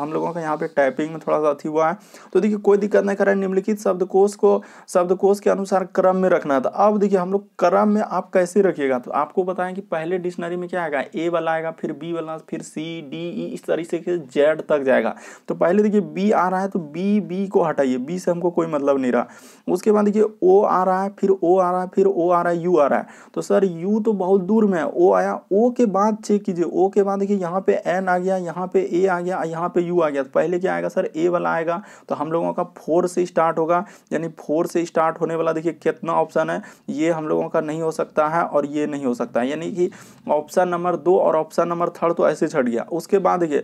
हम लोगों का यहाँ पे टाइपिंग में थोड़ा सा अथी हुआ है तो देखिए कोई दिक्कत नहीं कर रहा है निम्नलिखित शब्दकोश को शब्दकोश के अनुसार क्रम में रखना था अब देखिए हम लोग क्रम में आप कैसे रखिएगा तो आपको बताएं कि पहले डिक्शनरी में क्या आएगा ए वाला आएगा फिर बी वाला फिर सी डी ई इस तरीके से जेड तक जाएगा तो पहले देखिए बी आ रहा है तो बी बी को हटाइए बी से हमको कोई मतलब नहीं रहा उसके बाद देखिए ओ आ रहा है फिर ओ आ रहा है फिर ओ आ रहा है यू आ रहा है तो सर यू तो बहुत दूर में है ओ आया ओ के बाद चेक कीजिए ओ के बाद देखिए यहाँ पे एन आ गया यहाँ पे ए आ गया यहाँ पे यू आ गया तो पहले क्या आएगा सर ए वाला आएगा तो हम लोगों का फोर से स्टार्ट होगा यानी फोर से स्टार्ट होने वाला देखिए कितना ऑप्शन है ये हम लोगों का नहीं हो सकता है और ये नहीं हो सकता यानी कि ऑप्शन नंबर दो और ऑप्शन नंबर थर्ड तो ऐसे छट गया उसके बाद देखिए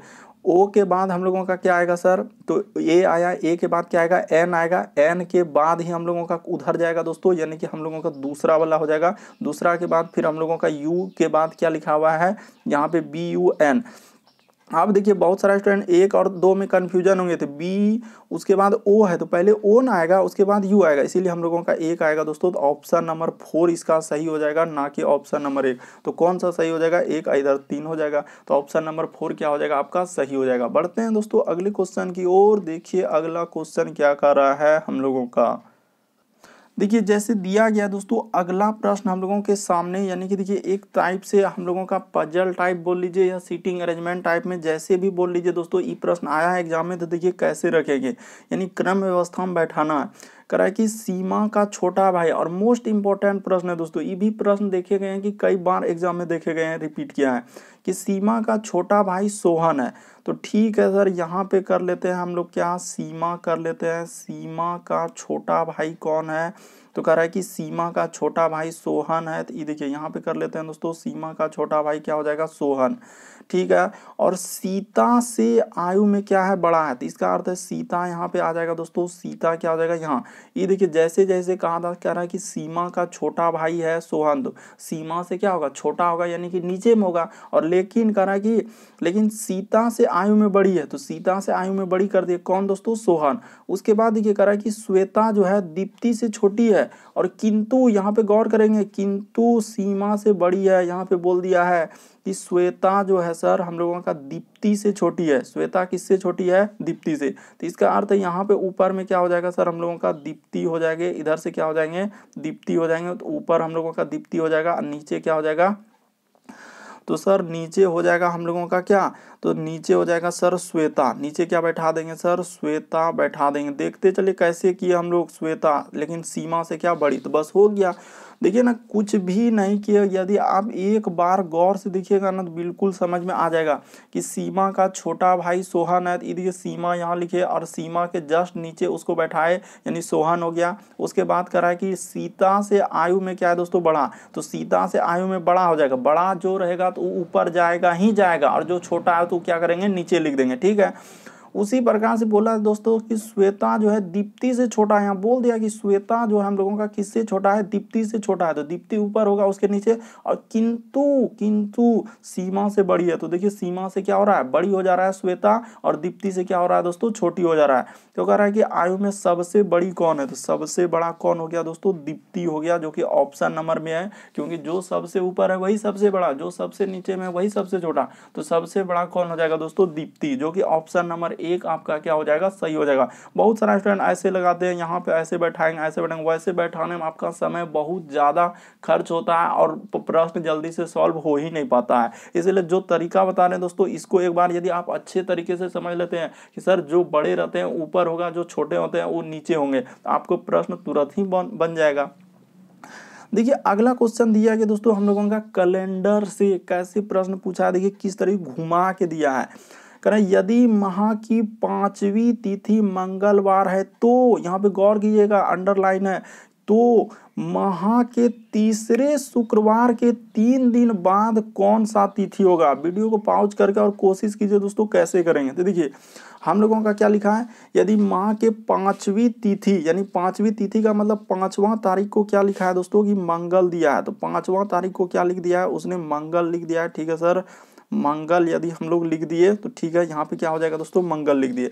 ओ के बाद हम लोगों का क्या आएगा सर तो ए आया ए के बाद क्या आएगा एन आएगा एन के बाद ही हम लोगों का उधर जाएगा दोस्तों यानी कि हम लोगों का दूसरा वाला हो जाएगा दूसरा के बाद फिर हम लोगों का यू के बाद क्या लिखा हुआ है यहाँ पे बी यू एन अब देखिए बहुत सारा स्टूडेंट एक और दो में कन्फ्यूजन होंगे तो बी उसके बाद ओ है तो पहले ओ ना आएगा उसके बाद यू आएगा इसीलिए हम लोगों का एक आएगा दोस्तों तो ऑप्शन नंबर फोर इसका सही हो जाएगा ना कि ऑप्शन नंबर एक तो कौन सा सही हो जाएगा एक इधर तीन हो जाएगा तो ऑप्शन नंबर फोर क्या हो जाएगा आपका सही हो जाएगा बढ़ते हैं दोस्तों अगले क्वेश्चन की ओर देखिए अगला क्वेश्चन क्या कर रहा है हम लोगों का देखिए जैसे दिया गया दोस्तों अगला प्रश्न हम लोगों के सामने यानी कि देखिए एक टाइप से हम लोगों का पजल टाइप बोल लीजिए या सीटिंग अरेंजमेंट टाइप में जैसे भी बोल लीजिए दोस्तों ये प्रश्न आया है एग्जाम में तो देखिए कैसे रखेंगे यानी क्रम व्यवस्था में बैठाना है करा कि सीमा का छोटा भाई और मोस्ट इंपॉर्टेंट प्रश्न है दोस्तों ये भी प्रश्न देखे गए हैं कि कई बार एग्जाम में देखे गए हैं रिपीट किया है कि सीमा का छोटा भाई सोहन है तो ठीक है सर यहाँ पे कर लेते हैं हम लोग क्या सीमा कर लेते हैं सीमा का छोटा भाई कौन है तो कह रहा है कि सीमा का छोटा भाई सोहन है तो ये देखिए यहाँ पे कर लेते हैं दोस्तों सीमा का छोटा भाई क्या हो जाएगा सोहन ठीक है और सीता से आयु में क्या है बड़ा है तो इसका अर्थ है सीता यहाँ पे आ जाएगा दोस्तों सीता क्या हो जाएगा यहाँ ये देखिए जैसे जैसे कहा था कह रहा है कि सीमा का छोटा भाई है सोहन तो सीमा से क्या होगा छोटा होगा यानी कि नीचे में होगा और लेकिन कह रहा है कि लेकिन सीता से आयु में बड़ी है तो सीता से आयु में बड़ी कर दिए कौन दोस्तों सोहन उसके बाद देखिए कह रहा है कि श्वेता जो है दीप्ति से छोटी है और किंतु यहाँ पे गौर करेंगे किंतु सीमा से बड़ी है यहाँ पे बोल दिया है कि श्वेता जो है सर हम लोगों का दीप्ति से छोटी है श्वेता किससे छोटी है दीप्ति से तो इसका अर्थ है यहाँ पे ऊपर में क्या हो जाएगा सर हम लोगों का दीप्ति हो जाएगी इधर से क्या हो जाएंगे दीप्ति हो जाएंगे तो ऊपर हम लोगों का दीप्ति हो जाएगा नीचे क्या हो जाएगा तो सर नीचे हो जाएगा हम लोगों का क्या तो नीचे हो जाएगा सर श्वेता नीचे क्या बैठा देंगे सर श्वेता बैठा देंगे देखते चले कैसे किए हम लोग श्वेता लेकिन सीमा से क्या बड़ी तो बस हो गया देखिए ना कुछ भी नहीं किया यदि आप एक बार गौर से देखिएगा ना तो बिल्कुल समझ में आ जाएगा कि सीमा का छोटा भाई सोहन है तो देखिए सीमा यहाँ लिखे और सीमा के जस्ट नीचे उसको बैठाए यानी सोहन हो गया उसके बाद करा कि सीता से आयु में क्या है दोस्तों बड़ा तो सीता से आयु में बड़ा हो जाएगा बड़ा जो रहेगा तो ऊपर जाएगा ही जाएगा और जो छोटा है तो क्या करेंगे नीचे लिख देंगे ठीक है उसी प्रकार से बोला दोस्तों कि श्वेता जो है दीप्ति से छोटा है यहाँ बोल दिया कि श्वेता जो है हम लोगों का किससे छोटा है दीप्ति से छोटा है तो दीप्ति ऊपर होगा उसके नीचे और किंतु किंतु सीमा से बड़ी है तो देखिए सीमा से क्या हो रहा है बड़ी हो जा रहा है श्वेता और दीप्ति से क्या हो रहा है दोस्तों छोटी हो जा रहा है तो कह रहा है कि आयु में सबसे बड़ी कौन है तो सबसे बड़ा कौन हो गया दोस्तों दीप्ति हो गया जो कि ऑप्शन नंबर में है क्योंकि जो सबसे ऊपर है वही सबसे बड़ा जो सबसे नीचे में वही सबसे छोटा तो सबसे बड़ा कौन हो जाएगा दोस्तों दीप्ति जो कि ऑप्शन नंबर ए एक आपका क्या हो जाएगा सही हो जाएगा बहुत सारा स्टूडेंट ऐसे लगाते हैं यहाँ पे ऐसे बैठाएंगे ऐसे बैठेंगे वैसे बैठाने में आपका समय बहुत ज़्यादा खर्च होता है और प्रश्न जल्दी से सॉल्व हो ही नहीं पाता है इसलिए जो तरीका बता रहे हैं दोस्तों इसको एक बार यदि आप अच्छे तरीके से समझ लेते हैं कि सर जो बड़े रहते हैं ऊपर होगा जो छोटे होते हैं वो नीचे होंगे आपको प्रश्न तुरंत ही बन जाएगा देखिए अगला क्वेश्चन दिया कि दोस्तों हम लोगों का कैलेंडर से कैसे प्रश्न पूछा है देखिए किस तरीके घुमा के दिया है करें यदि महा की पांचवी तिथि मंगलवार है तो यहाँ पे गौर कीजिएगा अंडरलाइन है तो महा के तीसरे शुक्रवार के तीन दिन बाद कौन सा तिथि होगा वीडियो को पाउच करके और कोशिश कीजिए दोस्तों कैसे करेंगे तो देखिए हम लोगों का क्या लिखा है यदि माह के पांचवी तिथि यानी पांचवी तिथि का मतलब पांचवा तारीख को क्या लिखा है दोस्तों कि मंगल दिया है तो पांचवा तारीख को क्या लिख दिया है उसने मंगल लिख दिया है ठीक है सर मंगल यदि हम लोग लिख दिए तो ठीक है यहाँ पे क्या हो जाएगा दोस्तों मंगल लिख दिए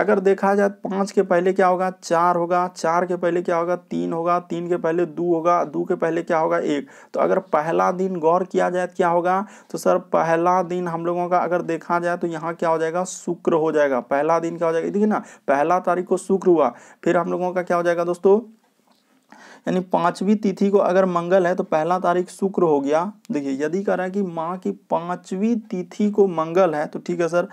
अगर देखा जाए पाँच के पहले क्या होगा चार होगा चार के पहले क्या होगा तीन होगा तीन के पहले दो होगा दो के पहले क्या होगा एक तो अगर पहला दिन गौर किया जाए तो क्या होगा तो सर पहला दिन हम लोगों का अगर देखा जाए तो यहाँ क्या हो जाएगा शुक्र हो जाएगा पहला दिन क्या हो जाएगा देखिए ना पहला तारीख को शुक्र हुआ फिर हम लोगों का क्या हो जाएगा दोस्तों यानी पांचवी तिथि को अगर मंगल है तो पहला तारीख शुक्र हो गया देखिए यदि कह रहा है कि माँ की पांचवी तिथि को मंगल है तो ठीक है सर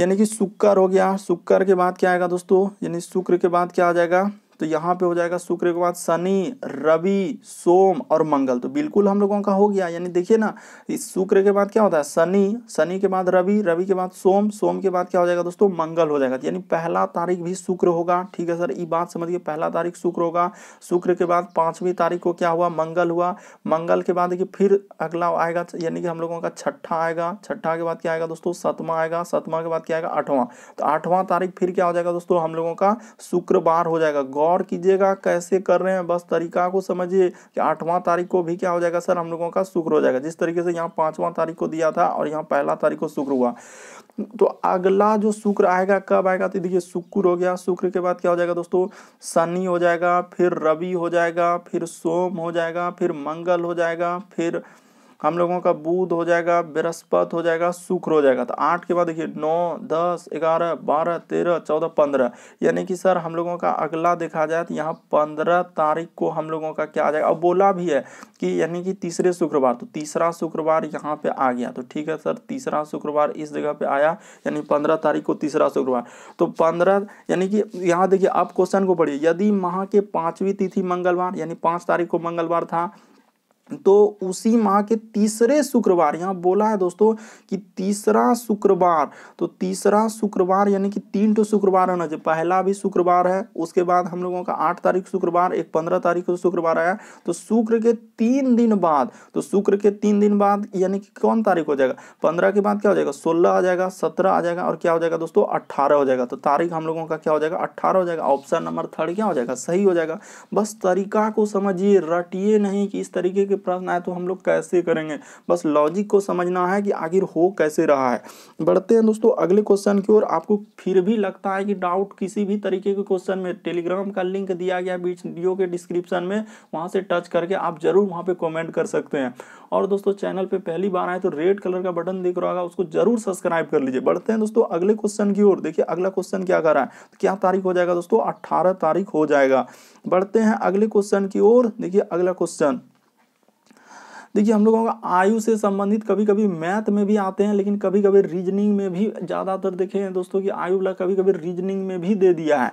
यानी कि शुक्र हो गया शुक्र के बाद क्या आएगा दोस्तों यानी शुक्र के बाद क्या आ जाएगा तो यहाँ पे हो जाएगा शुक्र के बाद शनि रवि सोम और मंगल तो बिल्कुल हम लोगों का हो गया यानी देखिए ना इस शुक्र के बाद क्या होता है शनि शनि के बाद रवि रवि के बाद सोम सोम के बाद क्या हो जाएगा दोस्तों मंगल हो जाएगा यानी पहला तारीख भी शुक्र होगा ठीक है सर ये बात समझिए पहला तारीख शुक्र होगा शुक्र के बाद पांचवी तारीख को क्या हुआ मंगल हुआ मंगल के बाद देखिए फिर अगला आएगा यानी कि हम लोगों का छठा आएगा छठा के बाद क्या आएगा दोस्तों सतमा आएगा सतमा के बाद क्या आएगा आठवां तो आठवां तारीख फिर क्या हो जाएगा दोस्तों हम लोगों का शुक्रवार हो जाएगा गौर कीजिएगा कैसे कर रहे हैं बस तरीका को समझिए कि आठवां तारीख को भी क्या हो जाएगा सर हम लोगों का शुक्र हो जाएगा जिस तरीके से यहाँ पाँचवां तारीख को दिया था और यहाँ पहला तारीख को शुक्र हुआ तो अगला जो शुक्र आएगा कब आएगा तो देखिए शुक्र हो गया शुक्र के बाद क्या हो जाएगा दोस्तों शनि हो जाएगा फिर रवि हो जाएगा फिर सोम हो जाएगा फिर मंगल हो जाएगा फिर हम लोगों का बुध हो जाएगा बृहस्पत हो जाएगा शुक्र हो जाएगा तो आठ के बाद देखिए नौ दस ग्यारह बारह तेरह चौदह पंद्रह यानी कि सर हम लोगों का अगला देखा जाए तो यहाँ पंद्रह तारीख को हम लोगों का क्या आ जाएगा अब बोला भी है कि यानी कि तीसरे शुक्रवार तो तीसरा शुक्रवार यहाँ पे आ गया तो ठीक है सर तीसरा शुक्रवार इस जगह पे आया यानी पंद्रह तारीख को तीसरा शुक्रवार तो पंद्रह यानी कि यहाँ देखिए आप क्वेश्चन को पढ़िए यदि माह के पाँचवीं तिथि मंगलवार यानी पाँच तारीख को मंगलवार था तो उसी माह के तीसरे शुक्रवार यहाँ बोला है दोस्तों कि तीसरा शुक्रवार तो तीसरा शुक्रवार यानी कि तीन टू शुक्रवार होना चाहिए पहला भी शुक्रवार है उसके बाद हम लोगों का आठ तारीख शुक्रवार एक पंद्रह तारीख को शुक्रवार आया तो शुक्र के तीन दिन बाद तो शुक्र के तीन दिन बाद यानी कि कौन तारीख हो जाएगा पंद्रह के बाद क्या हो जाएगा सोलह आ जाएगा सत्रह आ जाएगा और क्या हो जाएगा दोस्तों अट्ठारह हो जाएगा तो तारीख हम लोगों का क्या हो जाएगा अट्ठारह हो जाएगा ऑप्शन नंबर थर्ड क्या हो जाएगा सही हो जाएगा बस तरीका को समझिए रटिए नहीं कि इस तरीके के के प्रश्न आए तो हम लोग कैसे करेंगे बस लॉजिक को समझना है कि आखिर हो कैसे रहा है बढ़ते हैं दोस्तों अगले क्वेश्चन की ओर आपको फिर भी लगता है कि डाउट किसी भी तरीके के क्वेश्चन में टेलीग्राम का लिंक दिया गया बीच वीडियो के डिस्क्रिप्शन में वहाँ से टच करके आप जरूर वहाँ पर कॉमेंट कर सकते हैं और दोस्तों चैनल पर पहली बार आए तो रेड कलर का बटन दिख रहा होगा उसको जरूर सब्सक्राइब कर लीजिए बढ़ते हैं दोस्तों अगले क्वेश्चन की ओर देखिए अगला क्वेश्चन क्या कर रहा है तो क्या तारीख हो जाएगा दोस्तों अट्ठारह तारीख हो जाएगा बढ़ते हैं अगले क्वेश्चन की ओर देखिए अगला क्वेश्चन देखिए हम लोगों का आयु से संबंधित कभी कभी मैथ में भी आते हैं लेकिन कभी कभी रीजनिंग में भी ज़्यादातर देखे हैं दोस्तों कि आयु वाला कभी कभी रीजनिंग में भी दे दिया है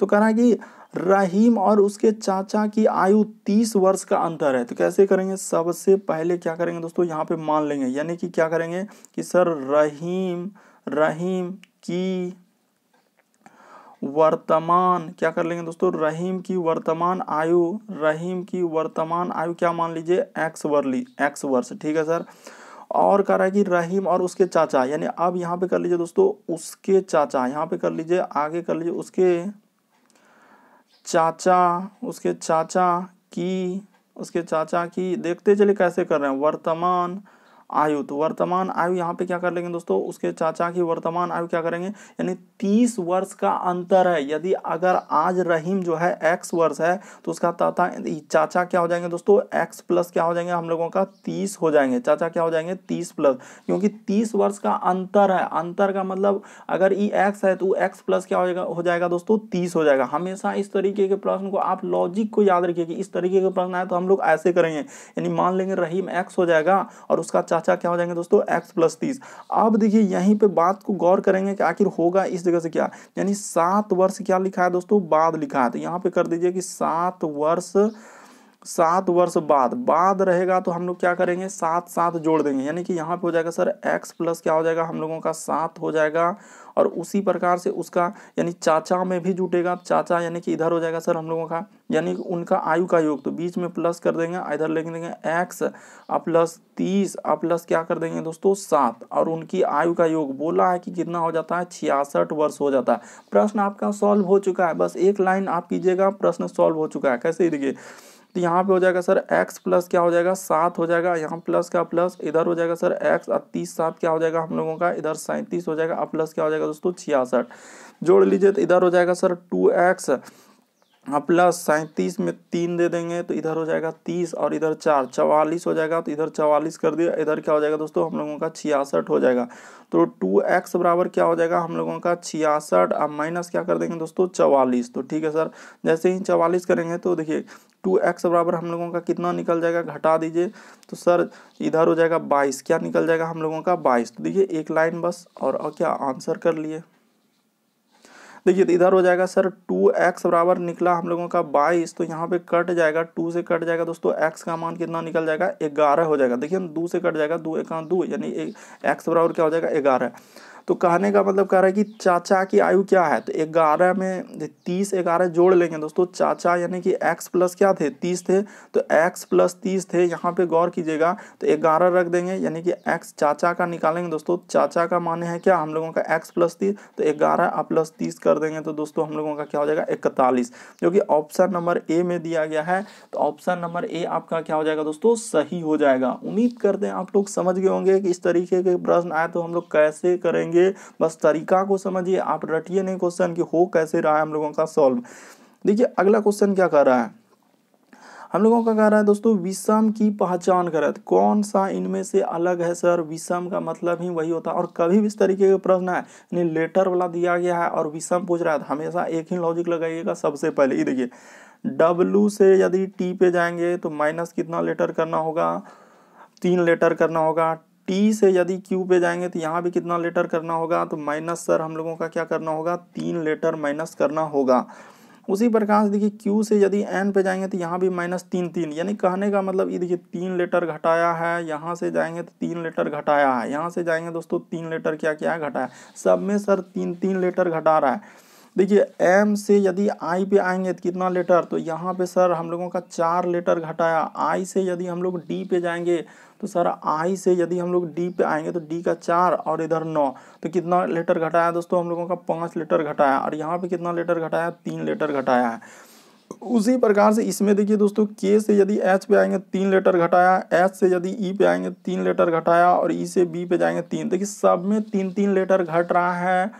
तो कह रहा है कि रहीम और उसके चाचा की आयु तीस वर्ष का अंतर है तो कैसे करेंगे सबसे पहले क्या करेंगे दोस्तों यहाँ पे मान लेंगे यानी कि क्या करेंगे कि सर रहीम रहीम की वर्तमान क्या कर लेंगे दोस्तों रहीम की वर्तमान आयु रहीम की वर्तमान आयु क्या मान लीजिए एक्स वर्ली एक्स वर्ष ठीक है सर और कह रहा है कि रहीम और उसके चाचा यानी अब यहाँ पे कर लीजिए दोस्तों उसके चाचा यहाँ पे कर लीजिए आगे कर लीजिए उसके चाचा उसके चाचा की उसके चाचा की देखते चलिए कैसे कर रहे हैं वर्तमान आयु तो वर्तमान आयु यहाँ पे क्या कर लेंगे दोस्तों उसके चाचा की वर्तमान आयु क्या करेंगे यानी तीस वर्ष का अंतर है यदि अगर आज रहीम जो है एक्स वर्ष है तो उसका ताता चाचा क्या हो जाएंगे दोस्तों एक्स प्लस क्या हो जाएंगे हम लोगों का तीस हो जाएंगे चाचा क्या हो जाएंगे तीस प्लस क्योंकि तीस वर्ष का अंतर है अंतर का मतलब अगर ई एक्स है तो एक्स प्लस क्या हो जाएगा हो जाएगा दोस्तों तीस हो जाएगा हमेशा इस तरीके के प्रश्न को आप लॉजिक को याद रखिए कि इस तरीके का प्रश्न आए तो हम लोग ऐसे करेंगे यानी मान लेंगे रहीम एक्स हो जाएगा और उसका चाचा क्या हो जाएंगे दोस्तों एक्स प्लस तीस अब देखिए यहीं पे बात को गौर करेंगे कि आखिर होगा इस जगह से क्या यानी सात वर्ष क्या लिखा है दोस्तों बाद लिखा है तो यहाँ पे कर दीजिए कि सात वर्ष सात वर्ष बाद बाद रहेगा तो हम लोग क्या करेंगे सात सात जोड़ देंगे यानी कि यहाँ पे हो जाएगा सर एक्स प्लस क्या हो जाएगा हम लोगों का सात हो जाएगा और उसी प्रकार से उसका यानी चाचा में भी जुटेगा चाचा यानी कि इधर हो जाएगा सर हम लोगों का यानी उनका आयु का योग तो बीच में प्लस कर देंगे इधर लिख देंगे एक्स और प्लस तीस और प्लस क्या कर देंगे दोस्तों सात और उनकी आयु का योग बोला है कि कितना हो जाता है छियासठ वर्ष हो जाता है प्रश्न आपका सॉल्व हो चुका है बस एक लाइन आप कीजिएगा प्रश्न सॉल्व हो चुका है कैसे देखिए तो यहाँ पे हो जाएगा सर x प्लस क्या हो जाएगा सात हो जाएगा यहाँ प्लस का प्लस इधर हो जाएगा सर x और तीस सात क्या हो जाएगा हम लोगों का इधर सैंतीस हो जाएगा और प्लस क्या हो जाएगा दोस्तों छियासठ जोड़ लीजिए तो इधर हो जाएगा सर टू एक्स हाँ प्लस सैंतीस में तीन दे देंगे तो इधर हो जाएगा तीस और इधर चार चवालीस हो जाएगा तो इधर चवालीस कर दिया इधर क्या हो जाएगा दोस्तों हम लोगों का छियासठ हो जाएगा तो टू एक्स बराबर क्या हो जाएगा हम लोगों का छियासठ अब माइनस क्या कर देंगे दोस्तों चवालीस तो ठीक है सर जैसे ही चवालीस करेंगे तो देखिए टू एक्स बराबर हम लोगों का कितना निकल जाएगा घटा दीजिए तो सर इधर हो जाएगा बाईस क्या निकल जाएगा हम लोगों का बाईस तो देखिए एक लाइन बस और क्या आंसर कर लिए देखिए तो इधर हो जाएगा सर टू एक्स बराबर निकला हम लोगों का बाईस तो यहाँ पे कट जाएगा टू से कट जाएगा दोस्तों एक्स का मान कितना निकल जाएगा ग्यारह हो जाएगा देखिए दो से कट जाएगा दो एक दो यानी एक्स बराबर क्या हो जाएगा ग्यारह तो कहने का मतलब कह रहा है कि चाचा की आयु क्या है तो ग्यारह में तीस ग्यारह जोड़ लेंगे दोस्तों चाचा यानी कि एक्स प्लस क्या थे तीस थे तो एक्स प्लस तीस थे यहाँ पे गौर कीजिएगा तो ग्यारह रख देंगे यानी कि एक्स चाचा का निकालेंगे दोस्तों चाचा का माने है क्या हम लोगों का एक्स प्लस तीस तो ग्यारह प्लस तीस कर देंगे तो दोस्तों हम लोगों का क्या हो जाएगा इकतालीस जो कि ऑप्शन नंबर ए में दिया गया है तो ऑप्शन नंबर ए आपका क्या हो जाएगा दोस्तों सही हो जाएगा उम्मीद करते हैं आप लोग समझ गए होंगे कि इस तरीके के प्रश्न आए तो हम लोग कैसे करेंगे समझिए बस तरीका को समझिए आप रटिए नहीं क्वेश्चन कि हो कैसे रहा है हम लोगों का सॉल्व देखिए अगला क्वेश्चन क्या कर रहा है हम लोगों का कह रहा है दोस्तों विषम की पहचान करें कौन सा इनमें से अलग है सर विषम का मतलब ही वही होता है और कभी भी इस तरीके का प्रश्न है यानी लेटर वाला दिया गया है और विषम पूछ रहा है तो हमेशा एक ही लॉजिक लगाइएगा सबसे पहले ये देखिए W से यदि T पे जाएंगे तो माइनस कितना लेटर करना होगा तीन लेटर करना होगा टी से यदि क्यू पे जाएंगे तो यहाँ भी कितना लेटर करना होगा तो माइनस सर हम लोगों का क्या करना होगा तीन लेटर माइनस करना होगा उसी प्रकार से देखिए क्यू से यदि एन पे जाएंगे तो यहाँ भी माइनस तीन तीन यानी कहने का मतलब ये देखिए तीन लेटर घटाया है यहाँ से जाएंगे तो तीन लेटर घटाया है यहाँ से जाएंगे दोस्तों तीन लेटर क्या क्या है घटाया सब में सर तीन तीन लेटर घटा रहा है देखिए एम से यदि आई पे आएंगे तो कितना लेटर तो यहाँ पे सर हम लोगों का चार लेटर घटाया आई से यदि हम लोग डी पे जाएंगे तो सर आई से यदि हम लोग डी पे आएंगे तो डी का चार और इधर नौ तो कितना लेटर घटाया दोस्तों हम लोगों का पाँच लेटर घटाया और यहाँ पे कितना लेटर घटाया तीन लेटर घटाया है उसी प्रकार से इसमें देखिए दोस्तों के से यदि एच पे आएंगे तीन लेटर घटाया एच से यदि ई e पे आएंगे तीन लेटर घटाया और ई e से बी पे जाएंगे तीन देखिए सब में तीन तीन लेटर घट रहा है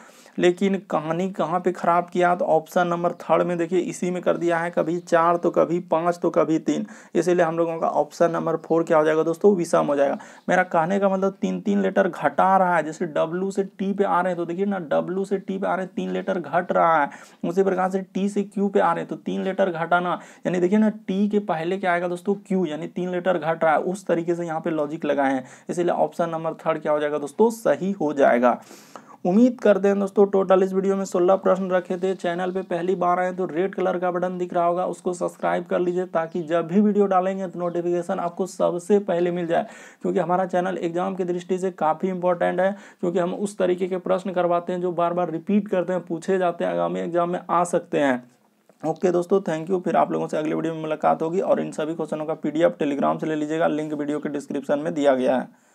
लेकिन कहानी कहाँ पे ख़राब किया तो ऑप्शन नंबर थर्ड में देखिए इसी में कर दिया है कभी चार तो कभी पाँच तो कभी तीन इसीलिए हम लोगों का ऑप्शन नंबर फोर क्या हो जाएगा दोस्तों विषम हो जाएगा मेरा कहने का मतलब तीन तीन लेटर घटा रहा है जैसे डब्लू से टी पे आ रहे हैं तो देखिए ना डब्लू से टी पे आ रहे हैं तीन लेटर घट रहा है उसी प्रकार से टी से क्यू पे आ रहे हैं तो तीन लेटर घटाना यानी देखिए ना टी के पहले क्या आएगा दोस्तों क्यू यानी तीन लेटर घट रहा है उस तरीके से यहाँ पे लॉजिक लगाए हैं इसीलिए ऑप्शन नंबर थर्ड क्या हो जाएगा दोस्तों सही हो जाएगा उम्मीद करते हैं दोस्तों टोटल इस वीडियो में सोलह प्रश्न रखे थे चैनल पे पहली बार आए तो रेड कलर का बटन दिख रहा होगा उसको सब्सक्राइब कर लीजिए ताकि जब भी वीडियो डालेंगे तो नोटिफिकेशन आपको सबसे पहले मिल जाए क्योंकि हमारा चैनल एग्जाम की दृष्टि से काफ़ी इंपॉर्टेंट है क्योंकि हम उस तरीके के प्रश्न करवाते हैं जो बार बार रिपीट करते हैं पूछे जाते हैं आगामी एग्जाम में आ सकते हैं ओके okay, दोस्तों थैंक यू फिर आप लोगों से अगले वीडियो में मुलाकात होगी और इन सभी क्वेश्चनों का पीडीएफ टेलीग्राम से ले लीजिएगा लिंक वीडियो के डिस्क्रिप्शन में दिया गया है